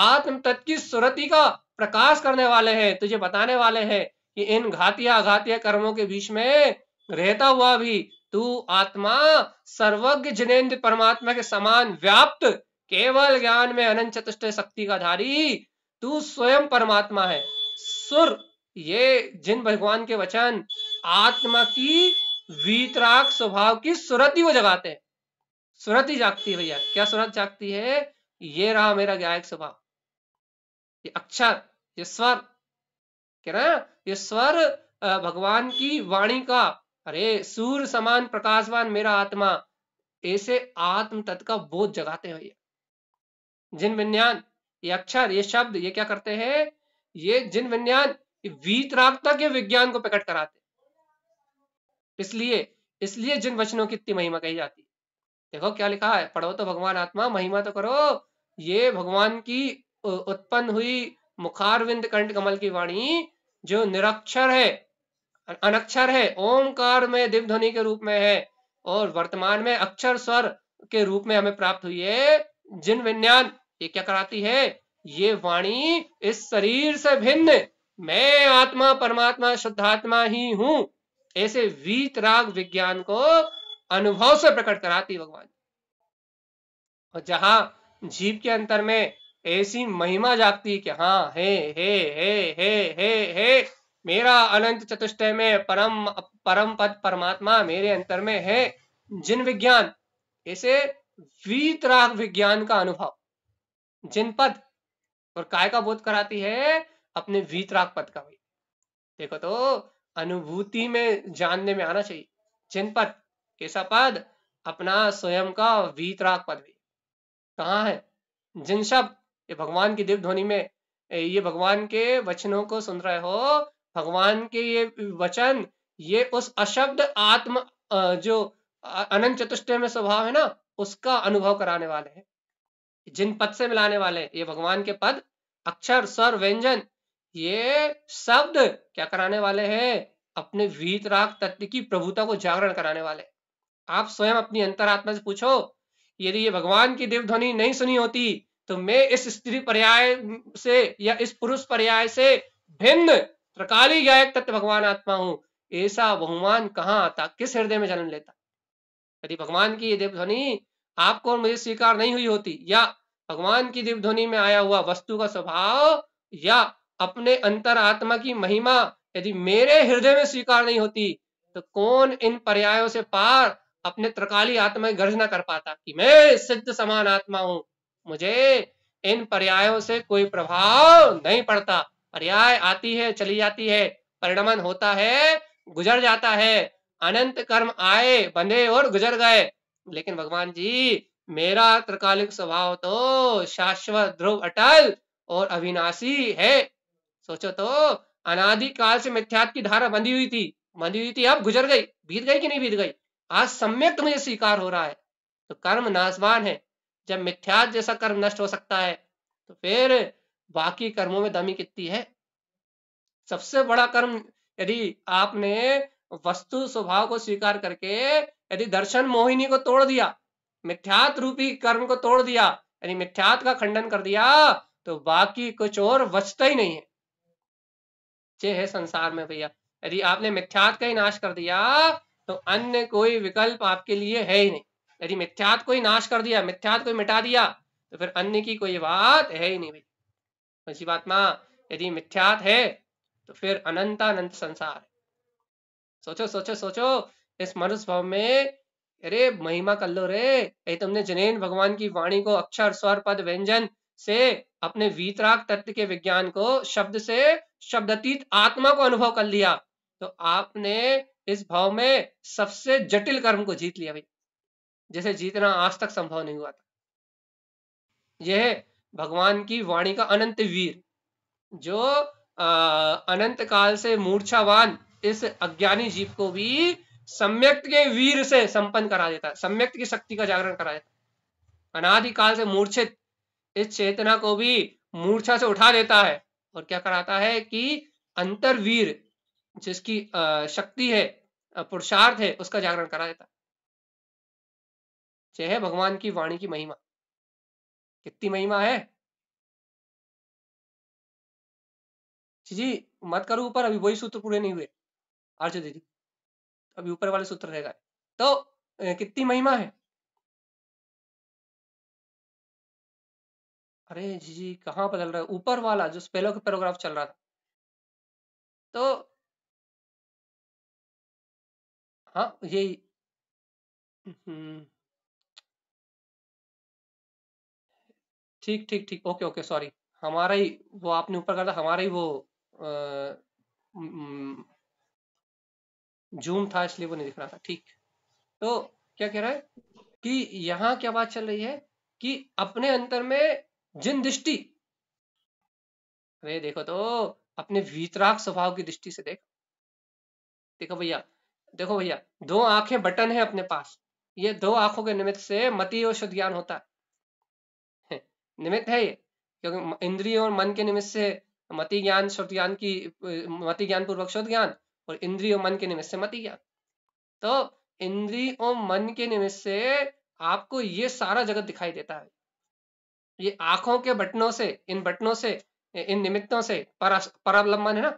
आत्म तत्व की सुरति का प्रकाश करने वाले हैं तुझे बताने वाले हैं कि इन घातीय अघातीय कर्मों के बीच में रहता हुआ भी तू आत्मा सर्वज्ञ जिनेन्द्र परमात्मा के समान व्याप्त केवल ज्ञान में अनंत चतुष्ट शक्ति का धारी तू स्वयं परमात्मा है सुर ये जिन भगवान के वचन आत्मा की वीतराग स्वभाव की सुरति वो जगाते हैं सुरति जागती है भैया क्या सुरत जागती है ये रहा मेरा गायक स्वभाव ये अक्षर ये स्वर कह रहा ये स्वर भगवान की वाणी का अरे सूर्य समान प्रकाशवान मेरा आत्मा ऐसे आत्म तत्व का बोध जगाते हैं भैया जिन विज्ञान ये अक्षर ये शब्द ये क्या करते हैं ये जिन विज्ञान वीतरागता के विज्ञान को प्रकट कराते इसलिए इसलिए जिन वचनों की इतनी महिमा कही जाती है देखो क्या लिखा है पढ़ो तो भगवान आत्मा महिमा तो करो ये भगवान की उत्पन्न हुई मुखारविंद कंठ कमल की वाणी जो निरक्षर है अनक्षर है ओंकार में दिव ध्वनि के रूप में है और वर्तमान में अक्षर स्वर के रूप में हमें प्राप्त हुई है जिन विज्ञान ये क्या कराती है ये वाणी इस शरीर से भिन्न मैं आत्मा परमात्मा शुद्धात्मा ही हूं ऐसे वीतराग विज्ञान को अनुभव से प्रकट कराती भगवान और जहां जीव के अंतर में ऐसी महिमा जागती कि हाँ हे हे हे हे हे हे मेरा अनंत चतुष्टय में परम परम पद परमात्मा मेरे अंतर में है जिन विज्ञान ऐसे वीतराग विज्ञान का अनुभव जिन पद और काय का बोध कराती है अपने वीतराग पद का भाई देखो तो अनुभूति में जानने में आना चाहिए पद कैसा पद अपना स्वयं का वीतराग पद भी कहाँ है जिन शब्द ये भगवान की दिव्य ध्वनि में ये भगवान के वचनों को सुन रहे हो भगवान के ये वचन ये उस अशब्द आत्म जो अनंत चतुष्टय में स्वभाव है ना उसका अनुभव कराने वाले हैं जिन पद से मिलाने वाले ये भगवान के पद अक्षर स्वर व्यंजन ये शब्द क्या कराने वाले हैं अपने वीतराग तत्व की प्रभुता को जागरण कराने वाले आप स्वयं अपनी अंतरात्मा से पूछो यदि ये भगवान की देवध्वनि नहीं सुनी होती तो मैं इस स्त्री पर्याय से या इस पुरुष पर्याय से भिन्न त्रकाली गायक तत्व भगवान आत्मा हूं ऐसा बहुमान कहाँ आता किस हृदय में जन्म लेता यदि भगवान की ये देवध्वनि आपको और मुझे स्वीकार नहीं हुई होती या भगवान की देवध्वनि में आया हुआ वस्तु का स्वभाव या अपने अंतरात्मा की महिमा यदि मेरे हृदय में स्वीकार नहीं होती तो कौन इन पर्यायों से पार अपने त्रकाली आत्मा की गर्जना कर पाता कि मैं सिद्ध समान आत्मा हूं मुझे इन पर्यायों से कोई प्रभाव नहीं पड़ता पर्याय आती है चली जाती है परिणमन होता है गुजर जाता है अनंत कर्म आए बने और गुजर गए लेकिन भगवान जी मेरा त्रकालिक स्वभाव तो शाश्वत ध्रुव अटल और अविनाशी है सोचो तो अनादिकाल से मिथ्यात की धारा बंधी हुई थी बंधी हुई थी अब गुजर गई बीत गई कि नहीं बीत गई आज सम्यक मुझे स्वीकार हो रहा है तो कर्म नाशवान है जब मिथ्यात जैसा कर्म नष्ट हो सकता है तो फिर बाकी कर्मों में दमी कितनी है सबसे बड़ा कर्म यदि आपने वस्तु स्वभाव को स्वीकार करके यदि दर्शन मोहिनी को तोड़ दिया मिथ्यात रूपी कर्म को तोड़ दिया यानी मिथ्यात का खंडन कर दिया तो बाकी कुछ और बचता ही नहीं है बच्चे हैं संसार में भैया यदि आपने मिथ्यात का ही नाश कर दिया तो अन्य कोई विकल्प आपके लिए है ही नहीं यदि मिथ्यात को ही नाश कर दिया मिथ्यात को मिटा दिया तो फिर अन्य की कोई बात है ही नहीं भैया बात जीवात्मा यदि मिथ्यात है तो फिर अनंतानंत संसार सोचो सोचो सोचो इस मनुष्य भाव में अरे महिमा कर लो रे तुमने जनेन भगवान की वाणी को अक्षर स्वर पद व्यंजन से अपने वीतराग तत्व के विज्ञान को शब्द से शब्दतीत आत्मा को अनुभव कर लिया तो आपने इस भाव में सबसे जटिल कर्म को जीत लिया भाई जैसे जीतना आज तक संभव नहीं हुआ था यह भगवान की वाणी का अनंत वीर जो आ, अनंत काल से मूर्छावान इस अज्ञानी जीव को भी सम्यक्त के वीर से संपन्न करा देता है सम्यक्त की शक्ति का जागरण करा देता अनादिकाल से मूर्छित इस चेतना को भी मूर्छा से उठा देता है और क्या कराता है कि अंतरवीर जिसकी शक्ति है पुरुषार्थ है उसका जागरण करा देता है है भगवान की वाणी की महिमा कितनी महिमा है जी मत करो ऊपर अभी वही सूत्र पूरे नहीं हुए आर्य दीदी अभी ऊपर वाले सूत्र रहेगा तो कितनी महिमा है अरे जी जी कहाँ बदल रहा है ऊपर वाला जो पहले का पैराग्राफ चल रहा था तो हाँ यही हम्म। ठीक ठीक ठीक ओके ओके सॉरी हमारा ही वो आपने ऊपर कहा था हमारा ही वो जूम था इसलिए वो नहीं दिख रहा था ठीक तो क्या कह रहा है कि यहाँ क्या बात चल रही है कि अपने अंतर में जिन दृष्टि अरे देखो तो अपने वीतराग स्वभाव की दृष्टि से देख देखो भैया देखो भैया दो आंखें बटन है अपने पास ये दो आंखों के निमित्त से मति और शुद्ध ज्ञान होता है निमित्त है ये क्योंकि इंद्रिय और मन के निमित्त से मति ज्ञान शुद्ध ज्ञान की मति ज्ञान पूर्वक शुद्ध ज्ञान और इंद्रिय और मन के निमित्त से मति ज्ञान तो इंद्रिय और मन के निमित्त से आपको ये सारा जगत दिखाई देता है ये आंखों के बटनों से इन बटनों से इन निमित्तों से पर अवलंबन है ना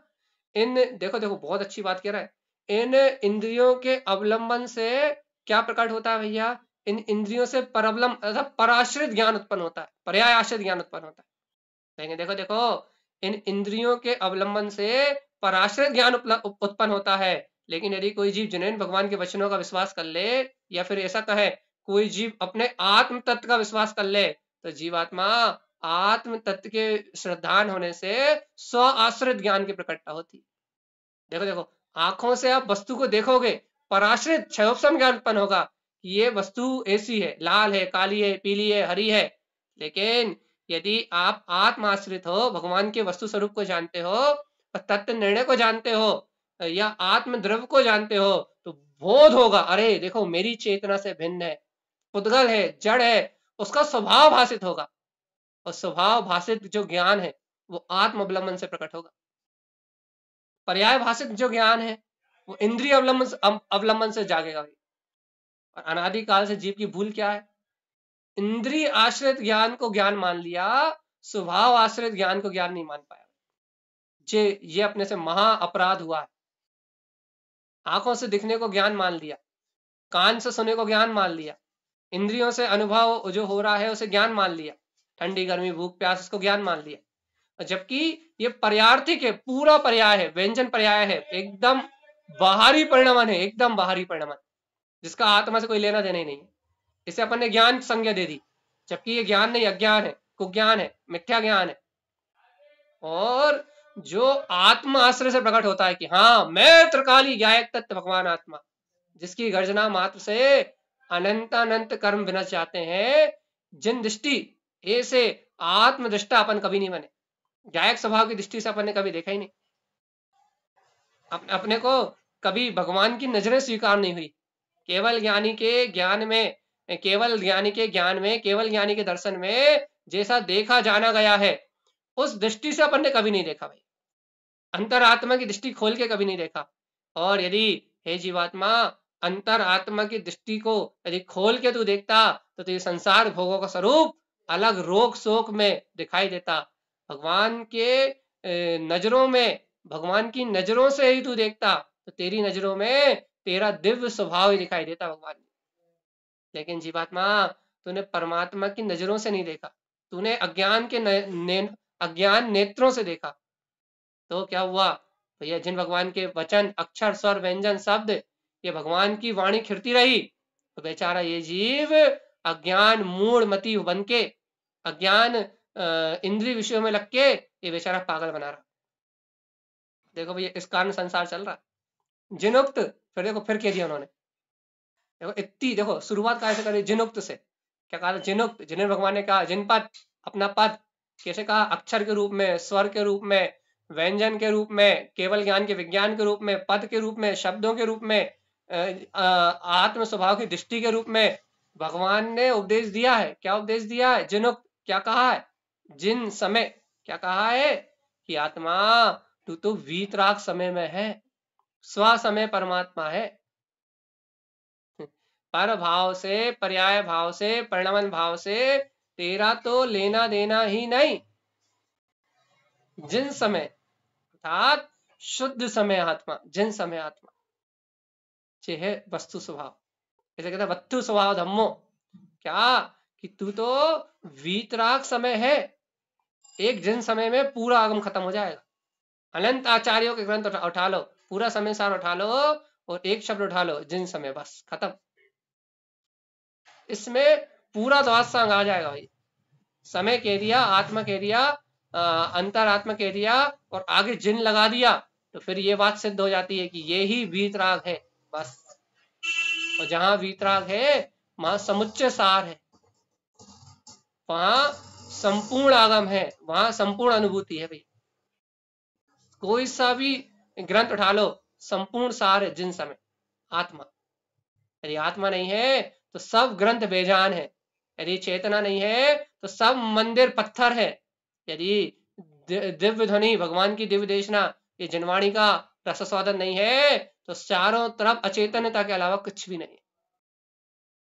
इन देखो देखो बहुत अच्छी बात कह रहा है इन इंद्रियों के अवलंबन से क्या प्रकट होता है भैया इन इंद्रियों से परवलम अर्थात पराश्रित ज्ञान उत्पन्न होता है पर्याय आश्रित ज्ञान उत्पन्न होता है कहेंगे देखो देखो इन इंद्रियों के अवलंबन से पराश्रित ज्ञान उत्पन्न होता है लेकिन यदि कोई जीव जनैन भगवान के वचनों का विश्वास कर ले या फिर ऐसा कहे कोई जीव अपने आत्म तत्व का विश्वास कर ले तो जीवात्मा आत्म तत्व के श्रद्धान होने से स्व आश्रित ज्ञान की प्रकटता होती देखो देखो आंखों से आप वस्तु को देखोगे पराश्रित क्षयोपम ज्ञान उत्पन्न होगा कि ये वस्तु ऐसी है लाल है काली है पीली है हरी है लेकिन यदि आप आत्म आश्रित हो भगवान के वस्तु स्वरूप को जानते हो तत्व निर्णय को जानते हो या आत्म द्रव को जानते हो तो बोध होगा अरे देखो मेरी चेतना से भिन्न है पुद्गल है जड़ है उसका स्वभाव भाषित होगा और स्वभाव भाषित जो ज्ञान है वो आत्म अवलंबन से प्रकट होगा पर्याय भाषित जो ज्ञान है वो इंद्रिय अवलंबन अवलंबन से जागेगा और अनादिकाल से जीव की भूल क्या है इंद्रिय आश्रित ज्ञान को ज्ञान मान लिया स्वभाव आश्रित ज्ञान को ज्ञान नहीं मान पाया जे ये अपने से महा अपराध हुआ है आंखों से दिखने को ज्ञान मान लिया कान से सुने को ज्ञान मान लिया इंद्रियों से अनुभव जो हो रहा है उसे ज्ञान मान लिया ठंडी गर्मी भूख प्यास उसको ज्ञान मान लिया जबकि ये पर्यार्थिक है पूरा पर्याय है व्यंजन पर्याय है एकदम बाहरी परिणमन है एकदम बाहरी परिणमन जिसका आत्मा से कोई लेना देना ही नहीं है इसे अपन ने ज्ञान संज्ञा दे दी जबकि ये ज्ञान नहीं अज्ञान है कुज्ञान है मिथ्या ज्ञान है और जो आत्म आश्रय से प्रकट होता है कि हाँ मैं त्रिकाली गायक तत्व भगवान आत्मा जिसकी गर्जना मात्र से अनंत अनंत कर्म विनश चाहते हैं जिन दृष्टि ऐसे आत्मदृष्टा अपन कभी नहीं बने गायक स्वभाव की दृष्टि से अपन ने कभी देखा ही नहीं अप, अपने को कभी भगवान की नजरें स्वीकार नहीं हुई केवल ज्ञानी के ज्ञान में केवल ज्ञानी के ज्ञान में केवल ज्ञानी के दर्शन में जैसा देखा जाना गया है उस दृष्टि से अपन ने कभी नहीं देखा भाई अंतरात्मा की दृष्टि खोल के कभी नहीं देखा और यदि हे जीवात्मा अंतर आत्मा की दृष्टि को यदि खोल के तू देखता तो तुझे संसार भोगों का स्वरूप अलग रोग शोक में दिखाई देता भगवान के नजरों में भगवान की नजरों से ही तू देखता तो तेरी नजरों में तेरा दिव्य स्वभाव ही दिखाई देता भगवान लेकिन जीवात्मा तूने परमात्मा की नजरों से नहीं देखा तूने अज्ञान के ने, ने, अज्ञान नेत्रों से देखा तो क्या हुआ भैया जिन भगवान के वचन अक्षर स्वर व्यंजन शब्द ये भगवान की वाणी खिरती रही तो बेचारा ये जीव अज्ञान मूड मती बन के अज्ञान इंद्रिय विषयों में लग के ये बेचारा पागल बना रहा देखो भैया इस कारण संसार चल रहा जिनुक्त फिर देखो फिर कह दिया उन्होंने देखो इतनी देखो शुरुआत कहा से जिनुक्त से क्या कहा जिनुक्त जिन्हें भगवान ने कहा जिन पद अपना पद कैसे कहा अक्षर के रूप में स्वर के रूप में व्यंजन के रूप में केवल ज्ञान के विज्ञान के रूप में पद के रूप में शब्दों के रूप में आत्म स्वभाव की दृष्टि के रूप में भगवान ने उपदेश दिया है क्या उपदेश दिया है जिन क्या कहा है जिन समय क्या कहा है कि आत्मा तू तो वीतराग समय में है स्व समय परमात्मा है पर भाव से पर्याय भाव से परिणाम भाव से तेरा तो लेना देना ही नहीं जिन समय अर्थात शुद्ध समय आत्मा जिन समय आत्मा छे है वस्तु स्वभाव એટલે કે વસ્તુ સ્વભાવ ધમ્મો ક્યાં કે તું તો વીતરાગ સમય હે એક જન સમય મે પૂરા આગમ ખતમ હો જાય અનંત આચાર્યો કે ગ્રંથ ઉઠા લો પૂરા સમય સાર ઉઠા લો ઓર એક શબ્દ ઉઠા લો જન સમય બસ ખતમ ઇસમે પૂરા દવાસંગ આ જાયેગા ભાઈ સમય કેરિયા આત્મ કેરિયા અંતરાત્મ કેરિયા ઓર આગે જન લગા દિયા તો ફિર યે વાત સિદ્ધ હો જાતી હે કે યહી વીતરાગ હે बस और जहां वीतराग है वहां समुच्चय सार है वहां संपूर्ण आगम है वहां संपूर्ण अनुभूति है भाई कोई सा भी ग्रंथ उठा लो संपूर्ण सार है जिन समय आत्मा यदि आत्मा नहीं है तो सब ग्रंथ बेजान है यदि चेतना नहीं है तो सब मंदिर पत्थर है यदि दिव्य ध्वनि भगवान की दिव्य देशना ये जनवाणी का रस नहीं है तो चारों तरफ अचेतन्यता के अलावा कुछ भी नहीं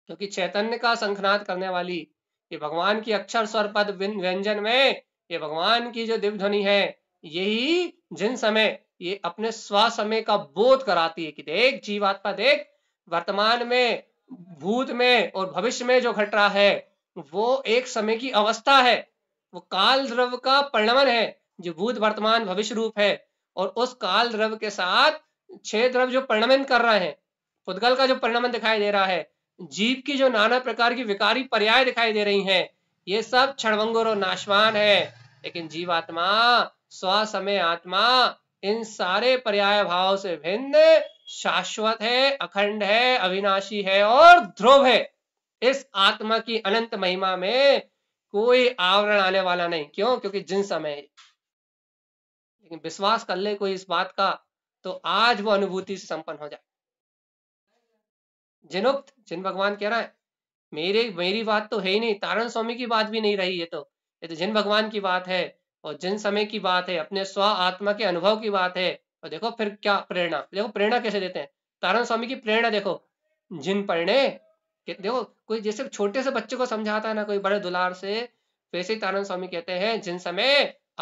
क्योंकि चैतन्य का संखनाद करने वाली ये भगवान की अक्षर स्वर पद व्यंजन में ये भगवान की जो दिव्य ध्वनि है यही जिन समय ये अपने स्व समय का बोध कराती है कि देख जीवात्मा देख वर्तमान में भूत में और भविष्य में जो घट रहा है वो एक समय की अवस्था है वो काल द्रव का परिणाम है जो भूत वर्तमान भविष्य रूप है और उस काल द्रव के साथ छह द्रव्य जो परिणमन कर रहे हैं फुदगल का जो परिणमन दिखाई दे रहा है जीव की जो नाना प्रकार की विकारी पर्याय दिखाई दे रही हैं ये सब क्षणवंगुर और नाशवान है लेकिन जीवात्मा स्व समय आत्मा इन सारे पर्याय भाव से भिन्न शाश्वत है अखंड है अविनाशी है और ध्रुव है इस आत्मा की अनंत महिमा में कोई आवरण आने वाला नहीं क्यों क्योंकि जिन समय लेकिन विश्वास कर ले कोई इस बात का तो आज वो अनुभूति से संपन्न हो जाए जिनुक्त जिन भगवान कह रहा है मेरे मेरी बात तो है ही नहीं तारण स्वामी की बात भी नहीं रही है तो ये तो जिन भगवान की बात है और जिन समय की बात है अपने स्व आत्मा के अनुभव की बात है और देखो फिर क्या प्रेरणा देखो प्रेरणा कैसे देते हैं तारण स्वामी की प्रेरणा देखो जिन परिणे देखो कोई जैसे छोटे से बच्चे को समझाता है ना कोई बड़े दुलार से वैसे तारण स्वामी कहते हैं जिन समय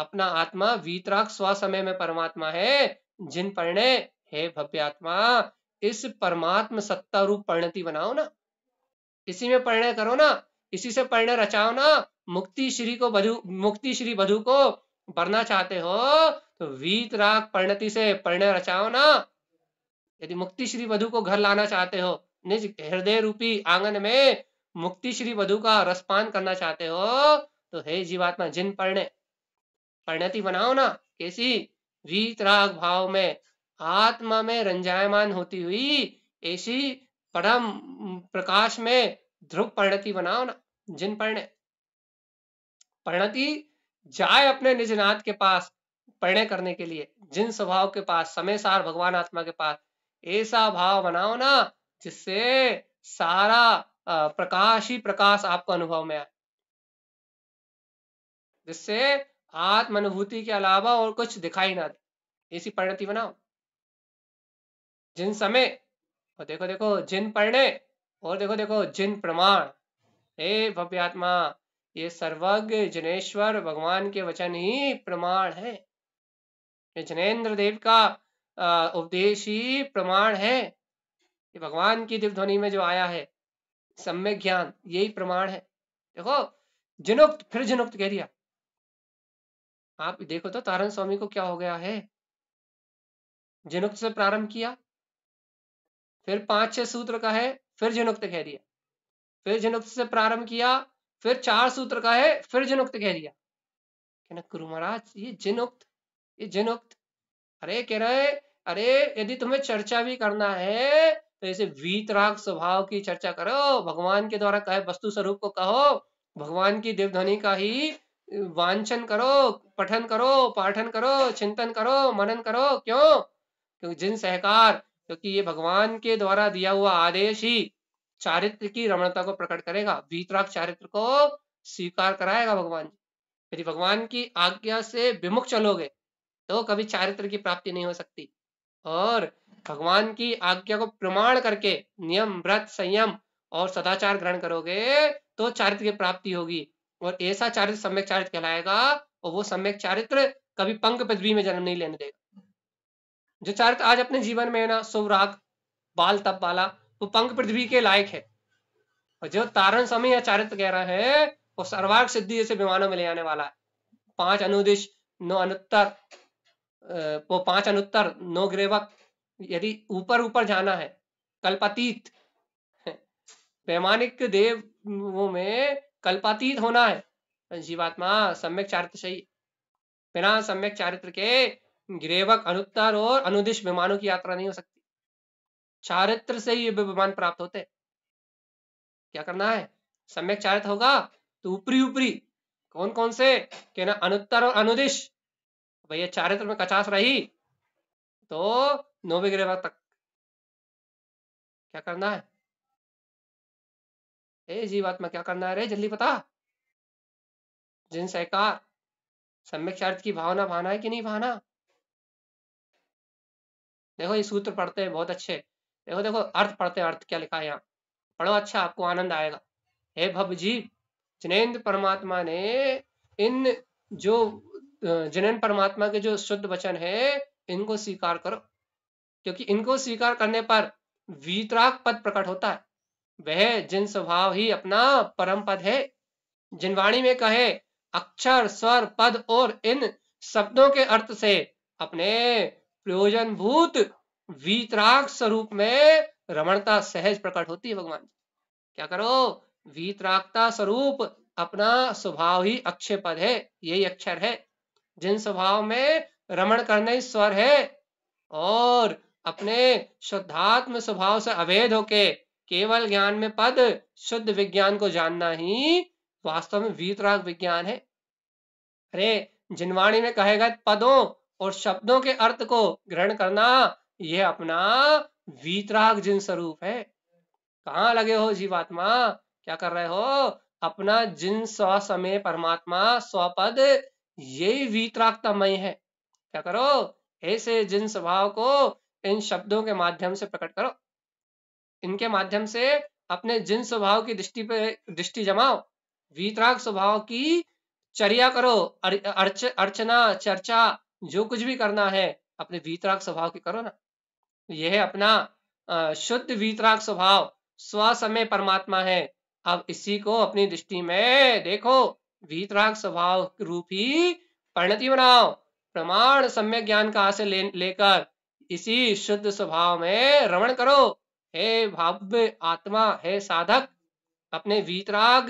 अपना आत्मा वीतराग स्व समय में परमात्मा है जिन परिणय हे भव्यात्मा इस परमात्म सत्ता रूप परिणति बनाओ ना इसी में परिणय करो ना इसी से परिणय रचाओ ना मुक्ति श्री को बधु मुक्ति श्री बधु को भरना चाहते हो तो वीत राग परिणति से परिणय रचाओ ना यदि मुक्ति श्री वधु को घर लाना चाहते हो निज हृदय रूपी आंगन में मुक्ति श्री वधु का रसपान करना चाहते हो तो हे जीवात्मा जिन परिणय परिणति बनाओ ना कैसी वीतराग भाव में आत्मा में रंजायमान होती हुई ऐसी परम प्रकाश में ध्रुव परिणति बनाओ ना जिन परिणय परिणति जाए अपने निजनाथ के पास परिणय करने के लिए जिन स्वभाव के पास समय सार भगवान आत्मा के पास ऐसा भाव बनाओ ना जिससे सारा प्रकाश ही प्रकाश आपको अनुभव में आए जिससे आत्म अनुभूति के अलावा और कुछ दिखाई ना दे ऐसी परिणति बनाओ जिन समय और देखो देखो जिन परिणय और देखो देखो जिन प्रमाण हे भव्य आत्मा ये सर्वज्ञ जनेश्वर भगवान के वचन ही प्रमाण है ये जनेन्द्र देव का उपदेश ही प्रमाण है ये भगवान की दिव ध्वनि में जो आया है सम्य ज्ञान यही प्रमाण है देखो जिनुक्त फिर जिनुक्त कह दिया आप देखो तो तारण स्वामी को क्या हो गया है जिनुक्त से प्रारंभ किया फिर पांच छह सूत्र का है फिर जिनुक्त कह दिया फिर जिनुक्त से प्रारंभ किया फिर चार सूत्र का है फिर जिनुक्त कह दिया कहना गुरु महाराज ये जिनुक्त ये जिनुक्त अरे कह रहे अरे यदि तुम्हें चर्चा भी करना है तो ऐसे वीतराग स्वभाव की चर्चा करो भगवान के द्वारा कहे वस्तु स्वरूप को कहो भगवान की देवध्वनि का ही वांचन करो पठन करो पाठन करो चिंतन करो मनन करो क्यों क्योंकि जिन सहकार क्योंकि ये भगवान के द्वारा दिया हुआ आदेश ही चारित्र की रमणता को प्रकट करेगा वीतराग चारित्र को स्वीकार कराएगा भगवान यदि भगवान की आज्ञा से विमुख चलोगे तो कभी चारित्र की प्राप्ति नहीं हो सकती और भगवान की आज्ञा को प्रमाण करके नियम व्रत संयम और सदाचार ग्रहण करोगे तो चारित्र की प्राप्ति होगी और ऐसा चारित्र सम्यक चारित्र कहलाएगा और वो सम्यक चारित्र कभी पंक पृथ्वी में जन्म नहीं लेने देगा जो चारित्र आज अपने जीवन में ना सुवराग बाल तप वाला वो पंक पृथ्वी के लायक है और जो तारण समय या चारित्र कह रहा है वो सर्वाग सिद्धि जैसे विमानों में ले आने वाला है पांच अनुदिश नौ अनुत्तर वो पांच अनुत्तर नौ ग्रेवक यदि ऊपर ऊपर जाना है कल्पतीत वैमानिक देव में कल्पातीत होना है जीवात्मा सम्यक चारित्र सही बिना सम्यक चारित्र के ग्रेवक अनुत्तर और अनुदिश विमानों की यात्रा नहीं हो सकती चारित्र से ही विमान प्राप्त होते क्या करना है सम्यक चारित्र होगा तो ऊपरी ऊपरी कौन कौन से कहना अनुत्तर और अनुदिश भैया चारित्र में कचास रही तो नौवे ग्रेवक तक क्या करना है ए में क्या करना है रे जल्दी पता जिन सहकार सम्यक शर्त की भावना भाना है कि नहीं भाना देखो ये सूत्र पढ़ते हैं बहुत अच्छे देखो देखो अर्थ पढ़ते हैं अर्थ क्या लिखा है यहाँ पढ़ो अच्छा आपको आनंद आएगा हे भव जी जिनेन्द्र परमात्मा ने इन जो जिनेन्द्र परमात्मा के जो शुद्ध वचन है इनको स्वीकार करो क्योंकि इनको स्वीकार करने पर वीतराग पद प्रकट होता है वह जिन स्वभाव ही अपना परम पद है जिनवाणी में कहे अक्षर स्वर पद और इन शब्दों के अर्थ से अपने प्रयोजन भूत वीतराग स्वरूप में रमणता सहज प्रकट होती है भगवान क्या करो वीतरागता स्वरूप अपना स्वभाव ही अक्षय पद है यही अक्षर है जिन स्वभाव में रमण करने स्वर है और अपने शुद्धात्म स्वभाव से अवैध होके केवल ज्ञान में पद शुद्ध विज्ञान को जानना ही वास्तव में वीतराग विज्ञान है अरे जिनवाणी में कहे गए पदों और शब्दों के अर्थ को ग्रहण करना यह अपना वीतराग जिन स्वरूप है कहा लगे हो जीवात्मा क्या कर रहे हो अपना जिन स्व समय परमात्मा स्वपद यही वीतरागतामय है क्या करो ऐसे जिन स्वभाव को इन शब्दों के माध्यम से प्रकट करो इनके माध्यम से अपने जिन स्वभाव की दृष्टि पे दृष्टि जमाओ वीतराग स्वभाव की चर्या करो अर, अर्च, अर्चना चर्चा जो कुछ भी करना है अपने वीतराग स्वभाव की करो ना यह अपना शुद्ध वीतराग स्वभाव समय परमात्मा है अब इसी को अपनी दृष्टि में देखो वीतराग स्वभाव रूप ही परिणति बनाओ प्रमाण सम्यक ज्ञान का आश्रय ले, लेकर इसी शुद्ध स्वभाव में रमण करो हे भाव्य आत्मा हे साधक अपने वीतराग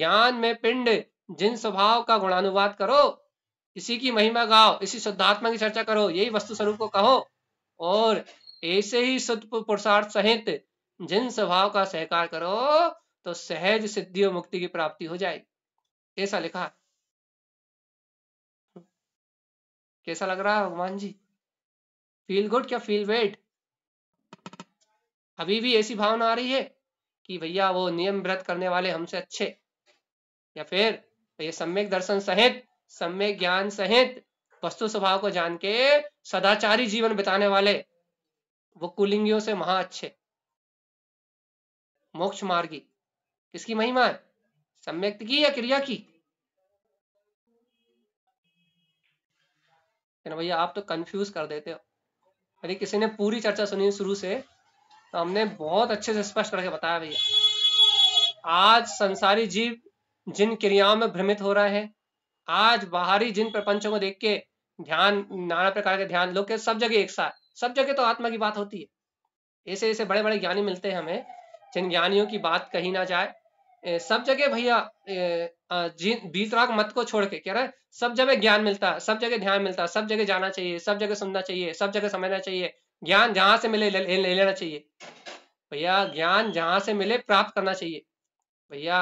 ज्ञान में पिंड जिन स्वभाव का गुणानुवाद करो इसी की महिमा गाओ इसी शुद्धात्मा की चर्चा करो यही वस्तु स्वरूप को कहो और ऐसे ही शुद्ध पुरुषार्थ सहित जिन स्वभाव का सहकार करो तो सहज सिद्धि और मुक्ति की प्राप्ति हो जाएगी ऐसा लिखा कैसा लग रहा है भगवान जी फील गुड क्या फील वेट अभी भी ऐसी भावना आ रही है कि भैया वो नियम व्रत करने वाले हमसे अच्छे या फिर ये सम्यक दर्शन सहित सम्यक ज्ञान सहित वस्तु स्वभाव को जान के सदाचारी जीवन बिताने वाले वो कुलिंगियों से महा अच्छे मोक्ष मार्गी किसकी महिमा है सम्यक्त की या क्रिया की भैया आप तो कंफ्यूज कर देते हो अरे किसी ने पूरी चर्चा सुनी शुरू से तो हमने बहुत अच्छे से स्पष्ट करके बताया भैया आज संसारी जीव जिन क्रियाओं में भ्रमित हो रहा है आज बाहरी जिन प्रपंचों को देख के ध्यान नाना प्रकार के ध्यान लोग के सब जगह एक साथ सब जगह तो आत्मा की बात होती है ऐसे ऐसे बड़े बड़े ज्ञानी मिलते हैं हमें जिन ज्ञानियों की बात कही ना जाए सब जगह भैया बीतराग मत को छोड़ के कह रहे सब जगह ज्ञान मिलता है सब जगह ध्यान मिलता है सब जगह जाना चाहिए सब जगह सुनना चाहिए सब जगह समझना चाहिए ज्ञान जहां से मिले ले, ले लेना चाहिए भैया ज्ञान जहां से मिले प्राप्त करना चाहिए भैया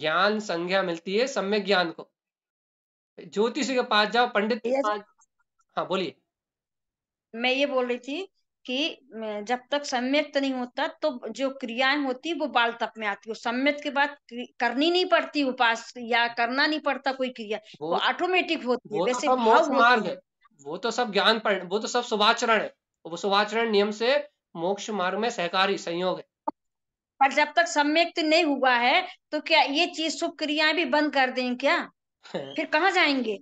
ज्ञान संज्ञा मिलती है सम्यक ज्ञान को ज्योतिष के पास जाओ पंडित के पास हाँ बोलिए मैं ये बोल रही थी कि जब तक सम्यक्त तो नहीं होता तो जो क्रियाएं होती वो बाल तप में आती है सम्यक के बाद करनी नहीं पड़ती उपास या करना नहीं पड़ता कोई क्रिया वो ऑटोमेटिक होती है वो तो वैसे तो सब मार्ग है वो तो सब ज्ञान वो तो सब सुभाचरण है उपसुभाचरण नियम से मोक्ष मार्ग में सहकारी संयोग है पर जब तक सम्यक्त नहीं हुआ है तो क्या ये चीज सुख क्रियाएं भी बंद कर दें क्या फिर कहाँ जाएंगे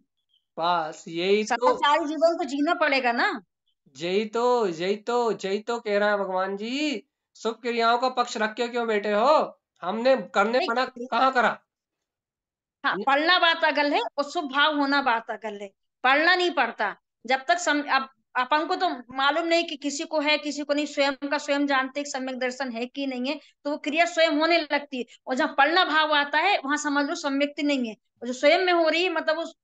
बस यही तो सारी जीवन को तो जीना पड़ेगा ना यही तो यही तो यही तो कह रहा है भगवान जी सुख क्रियाओं का पक्ष रख के क्यों बैठे हो हमने करने मना कहाँ करा हाँ पढ़ना बात अगल है और शुभ भाव होना बात अगल है पढ़ना नहीं पड़ता जब तक सम अब अपन को तो मालूम नहीं कि किसी को है किसी को नहीं स्वयं का स्वयं जानते सम्यक दर्शन है कि नहीं है तो वो क्रिया स्वयं होने लगती है और जहाँ पढ़ना भाव आता है वहां समझ लो सम्यक्ति नहीं है और जो स्वयं में हो रही है मतलब उस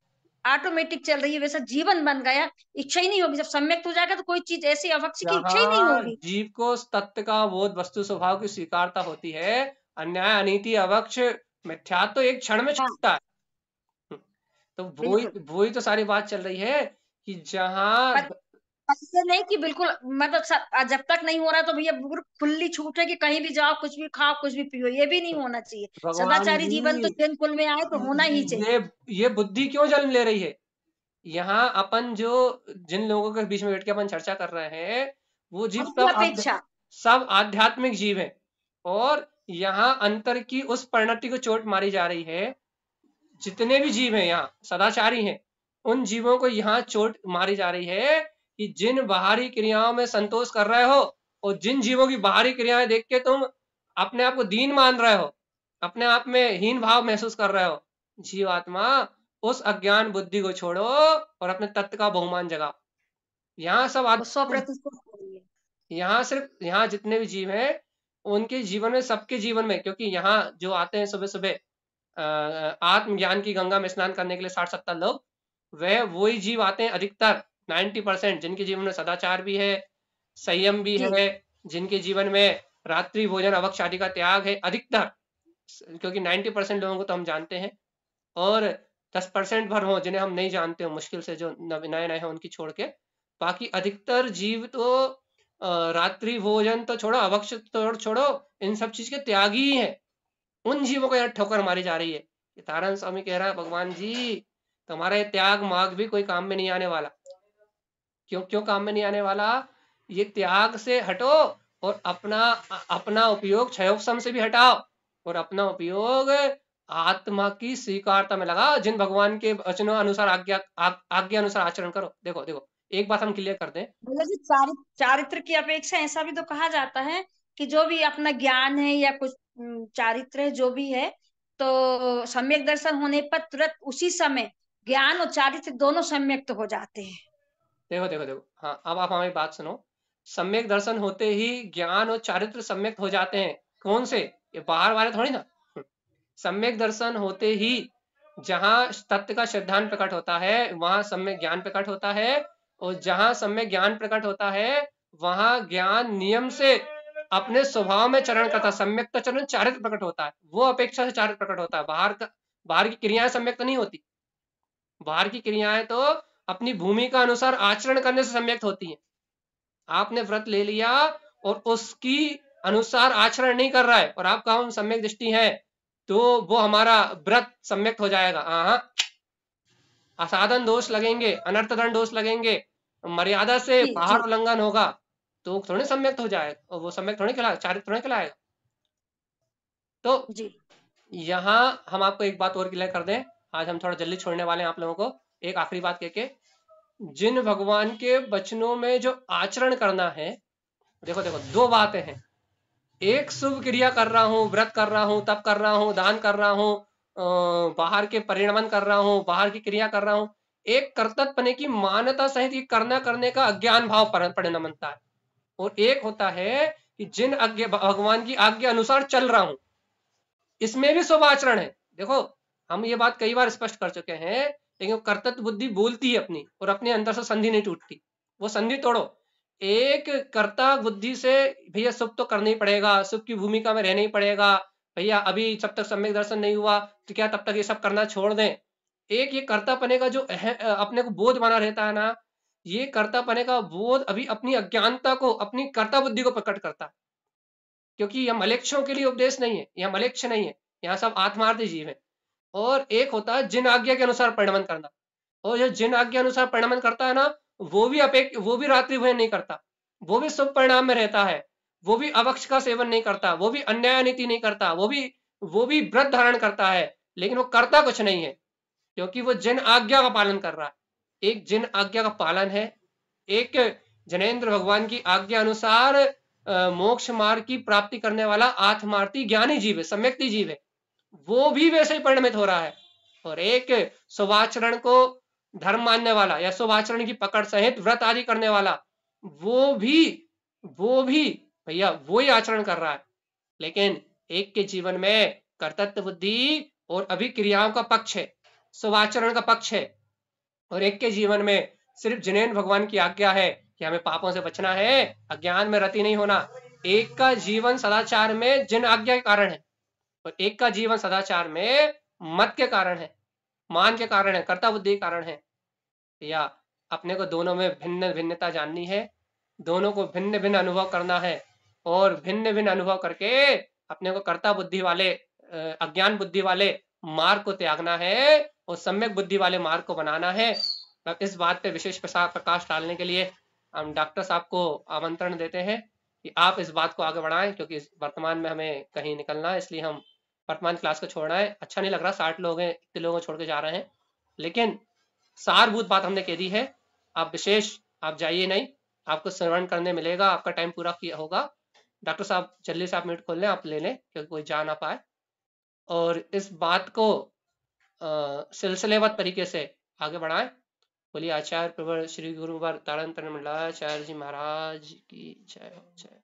ऑटोमेटिक चल रही है वैसा जीवन बन गया इच्छा ही नहीं होगी जब सम्यक हो जाएगा तो कोई चीज ऐसी अवक्ष की इच्छा ही नहीं होगी जीव को तत्व का बोध वस्तु स्वभाव की स्वीकारता होती है अन्याय अनिति अवक्ष मिथ्या तो एक क्षण में हाँ। छूटता है तो वो वो ही तो सारी बात चल रही है कि जहाँ ऐसे नहीं कि बिल्कुल मतलब जब तक नहीं हो रहा तो भैया खुली छूट है कि कहीं भी जाओ कुछ भी खाओ कुछ भी पियो ये भी नहीं होना चाहिए सदाचारी जीवन तो जैन कुल में आए तो होना ही चाहिए ये ये बुद्धि क्यों जन्म ले रही है यहाँ अपन जो जिन लोगों के बीच में बैठ के अपन चर्चा कर रहे हैं वो जीव सब सब आध्यात्मिक जीव है और यहाँ अंतर की उस परिणति को चोट मारी जा रही है जितने भी जीव हैं यहाँ सदाचारी हैं उन जीवों को यहाँ चोट मारी जा रही है कि जिन बाहरी क्रियाओं में संतोष कर रहे हो और जिन जीवों की बाहरी क्रियाएं देख के तुम अपने आप को दीन मान रहे हो अपने आप में हीन भाव महसूस कर रहे हो जीव आत्मा उस अज्ञान बुद्धि को छोड़ो और अपने तत्व का बहुमान जगाओ यहाँ सब आदमी यहाँ सिर्फ यहाँ जितने भी जीव हैं उनके जीवन में सबके जीवन में क्योंकि यहाँ जो आते हैं सुबह सुबह आत्मज्ञान की गंगा में स्नान करने के लिए साठ सत्तर लोग वह वही जीव आते हैं अधिकतर नाइन्टी परसेंट जिनके जीवन में सदाचार भी है संयम भी है जिनके जीवन में रात्रि भोजन अवक शादी का त्याग है अधिकतर क्योंकि 90 परसेंट लोगों को तो हम जानते हैं और 10 परसेंट भर हो जिन्हें हम नहीं जानते हो मुश्किल से जो नए नए हैं उनकी छोड़ के बाकी अधिकतर जीव तो रात्रि भोजन तो छोड़ो अवक्ष तो छोड़ो इन सब चीज के त्यागी ही है उन जीवों को यार ठोकर मारी जा रही है तारण स्वामी कह रहा है भगवान जी तुम्हारा ये त्याग माग भी कोई काम में नहीं आने वाला क्यों क्यों काम में नहीं आने वाला ये त्याग से हटो और अपना अपना उपयोग क्षयोपम से भी हटाओ और अपना उपयोग आत्मा की स्वीकारता में लगाओ जिन भगवान के वचनों अनुसार आज्ञा आज्ञा अनुसार आचरण करो देखो देखो एक बात हम क्लियर कर दें चारि, चारित्र की अपेक्षा ऐसा भी तो कहा जाता है कि जो भी अपना ज्ञान है या कुछ चारित्र है जो भी है तो सम्यक दर्शन होने पर तुरंत उसी समय ज्ञान और चारित्र दोनों सम्यक्त तो हो जाते हैं देखो देखो देखो हाँ अब आप हमारी बात सुनो सम्यक दर्शन होते ही ज्ञान और चारित्र सम्यक हो जाते हैं कौन से ये बाहर वाले थोड़ी ना हम्म। सम्यक दर्शन होते ही जहां तत्व का सिद्धांत प्रकट होता है वहां सम्यक ज्ञान प्रकट होता है और जहां सम्यक ज्ञान प्रकट होता है वहां ज्ञान नियम से अपने स्वभाव में चरण करता सम्यक तो चरण चारित्र प्रकट होता है वो अपेक्षा से चारित्र प्रकट होता है बाहर का बाहर की क्रियाएं सम्यक तो नहीं होती बाहर की क्रियाएं तो अपनी भूमि का अनुसार आचरण करने से सम्यक होती है आपने व्रत ले लिया और उसकी अनुसार आचरण नहीं कर रहा है और आप कहा सम्यक दृष्टि है तो वो हमारा व्रत सम्यक हो जाएगा हाँ असाधन दोष लगेंगे अनर्थ दोष लगेंगे मर्यादा से बाहर उल्लंघन होगा तो थोड़े सम्यक हो जाएगा और वो सम्यक थोड़े खिला चारित्र थोड़े खिलाएगा तो जी यहाँ हम आपको एक बात और क्लियर कर दें आज हम थोड़ा जल्दी छोड़ने वाले हैं आप लोगों को एक आखिरी बात कह के जिन भगवान के वचनों में जो आचरण करना है देखो देखो दो बातें हैं एक शुभ क्रिया कर रहा हूं व्रत कर रहा हूं तप कर रहा हूं दान कर रहा हूं बाहर के परिणमन कर रहा हूं बाहर की क्रिया कर रहा हूं एक कर्तव्य की मान्यता सहित करना करने का अज्ञान भाव परिणमनता है और एक होता है कि जिन भगवान की आज्ञा अनुसार चल रहा हूं इसमें भी शुभ आचरण है देखो हम ये बात कई बार स्पष्ट कर चुके हैं लेकिन कर्तत्व बुद्धि बोलती है अपनी और अपने अंदर से संधि नहीं टूटती वो संधि तोड़ो एक कर्ता बुद्धि से भैया सुख तो करना ही पड़ेगा सुख की भूमिका में रहना ही पड़ेगा भैया अभी जब तक सम्यक दर्शन नहीं हुआ तो क्या तब तक ये सब करना छोड़ दें एक ये कर्तापने का जो अपने को बोध बना रहता है ना ये कर्तापने का बोध अभी अपनी अज्ञानता को अपनी कर्ता बुद्धि को प्रकट करता क्योंकि यह मलेक्षों के लिए उपदेश नहीं है यह मलेक्ष नहीं है यहाँ सब आत्मार्थ जीव है और एक होता है जिन आज्ञा के अनुसार परिणमन करना और जो जिन आज्ञा अनुसार परिणमन करता है ना वो भी अपेक्ष वो भी रात्रि भोजन नहीं करता वो भी शुभ परिणाम में रहता है वो भी अवक्ष का सेवन नहीं करता वो भी अन्याय नीति नहीं करता वो भी वो भी व्रत धारण करता है लेकिन वो करता कुछ नहीं है क्योंकि वो जिन आज्ञा का पालन कर रहा है एक जिन आज्ञा का पालन है एक जनेन्द्र भगवान की आज्ञा अनुसार मोक्ष मार्ग की प्राप्ति करने वाला आत्मार्थी ज्ञानी जीव है सम्यक्ति जीव है वो भी वैसे ही परिणमित हो रहा है और एक स्वाचरण को धर्म मानने वाला या स्वाचरण की पकड़ सहित व्रत आदि करने वाला वो भी वो भी भैया वो ही आचरण कर रहा है लेकिन एक के जीवन में कर्तत्व बुद्धि और अभिक्रियाओं का पक्ष है स्वाचरण का पक्ष है और एक के जीवन में सिर्फ जिनेन भगवान की आज्ञा है कि हमें पापों से बचना है अज्ञान में रति नहीं होना एक का जीवन सदाचार में जिन आज्ञा के कारण है और तो एक का जीवन सदाचार में मत के कारण है मान के कारण है कर्ता बुद्धि के कारण है या अपने को दोनों में भिन्न भिन्नता जाननी है दोनों को भिन्न भिन्न अनुभव करना है और भिन्न भिन्न अनुभव करके अपने को कर्ता बुद्धि वाले अज्ञान बुद्धि वाले मार्ग को त्यागना है और सम्यक बुद्धि वाले मार्ग को बनाना है इस बात पे विशेष प्रकाश डालने के लिए हम डॉक्टर साहब को आमंत्रण देते हैं कि आप इस बात को आगे बढ़ाएं क्योंकि वर्तमान में हमें कहीं निकलना है इसलिए हम वर्तमान क्लास को छोड़ना है अच्छा नहीं लग रहा साठ लोग हैं इतने लोगों को छोड़ के जा रहे हैं लेकिन सारभूत बात हमने कह दी है आप विशेष आप जाइए नहीं आपको श्रवण करने मिलेगा आपका टाइम पूरा किया होगा डॉक्टर साहब जल्दी से आप मिनट खोल लें आप ले लें क्योंकि कोई जा ना पाए और इस बात को सिलसिलेबद्ध तरीके से आगे बढ़ाएं बोलिए आचार्य प्रवर श्री गुरु वर तारण तरण मंडलाचार्य जी महाराज की जय जय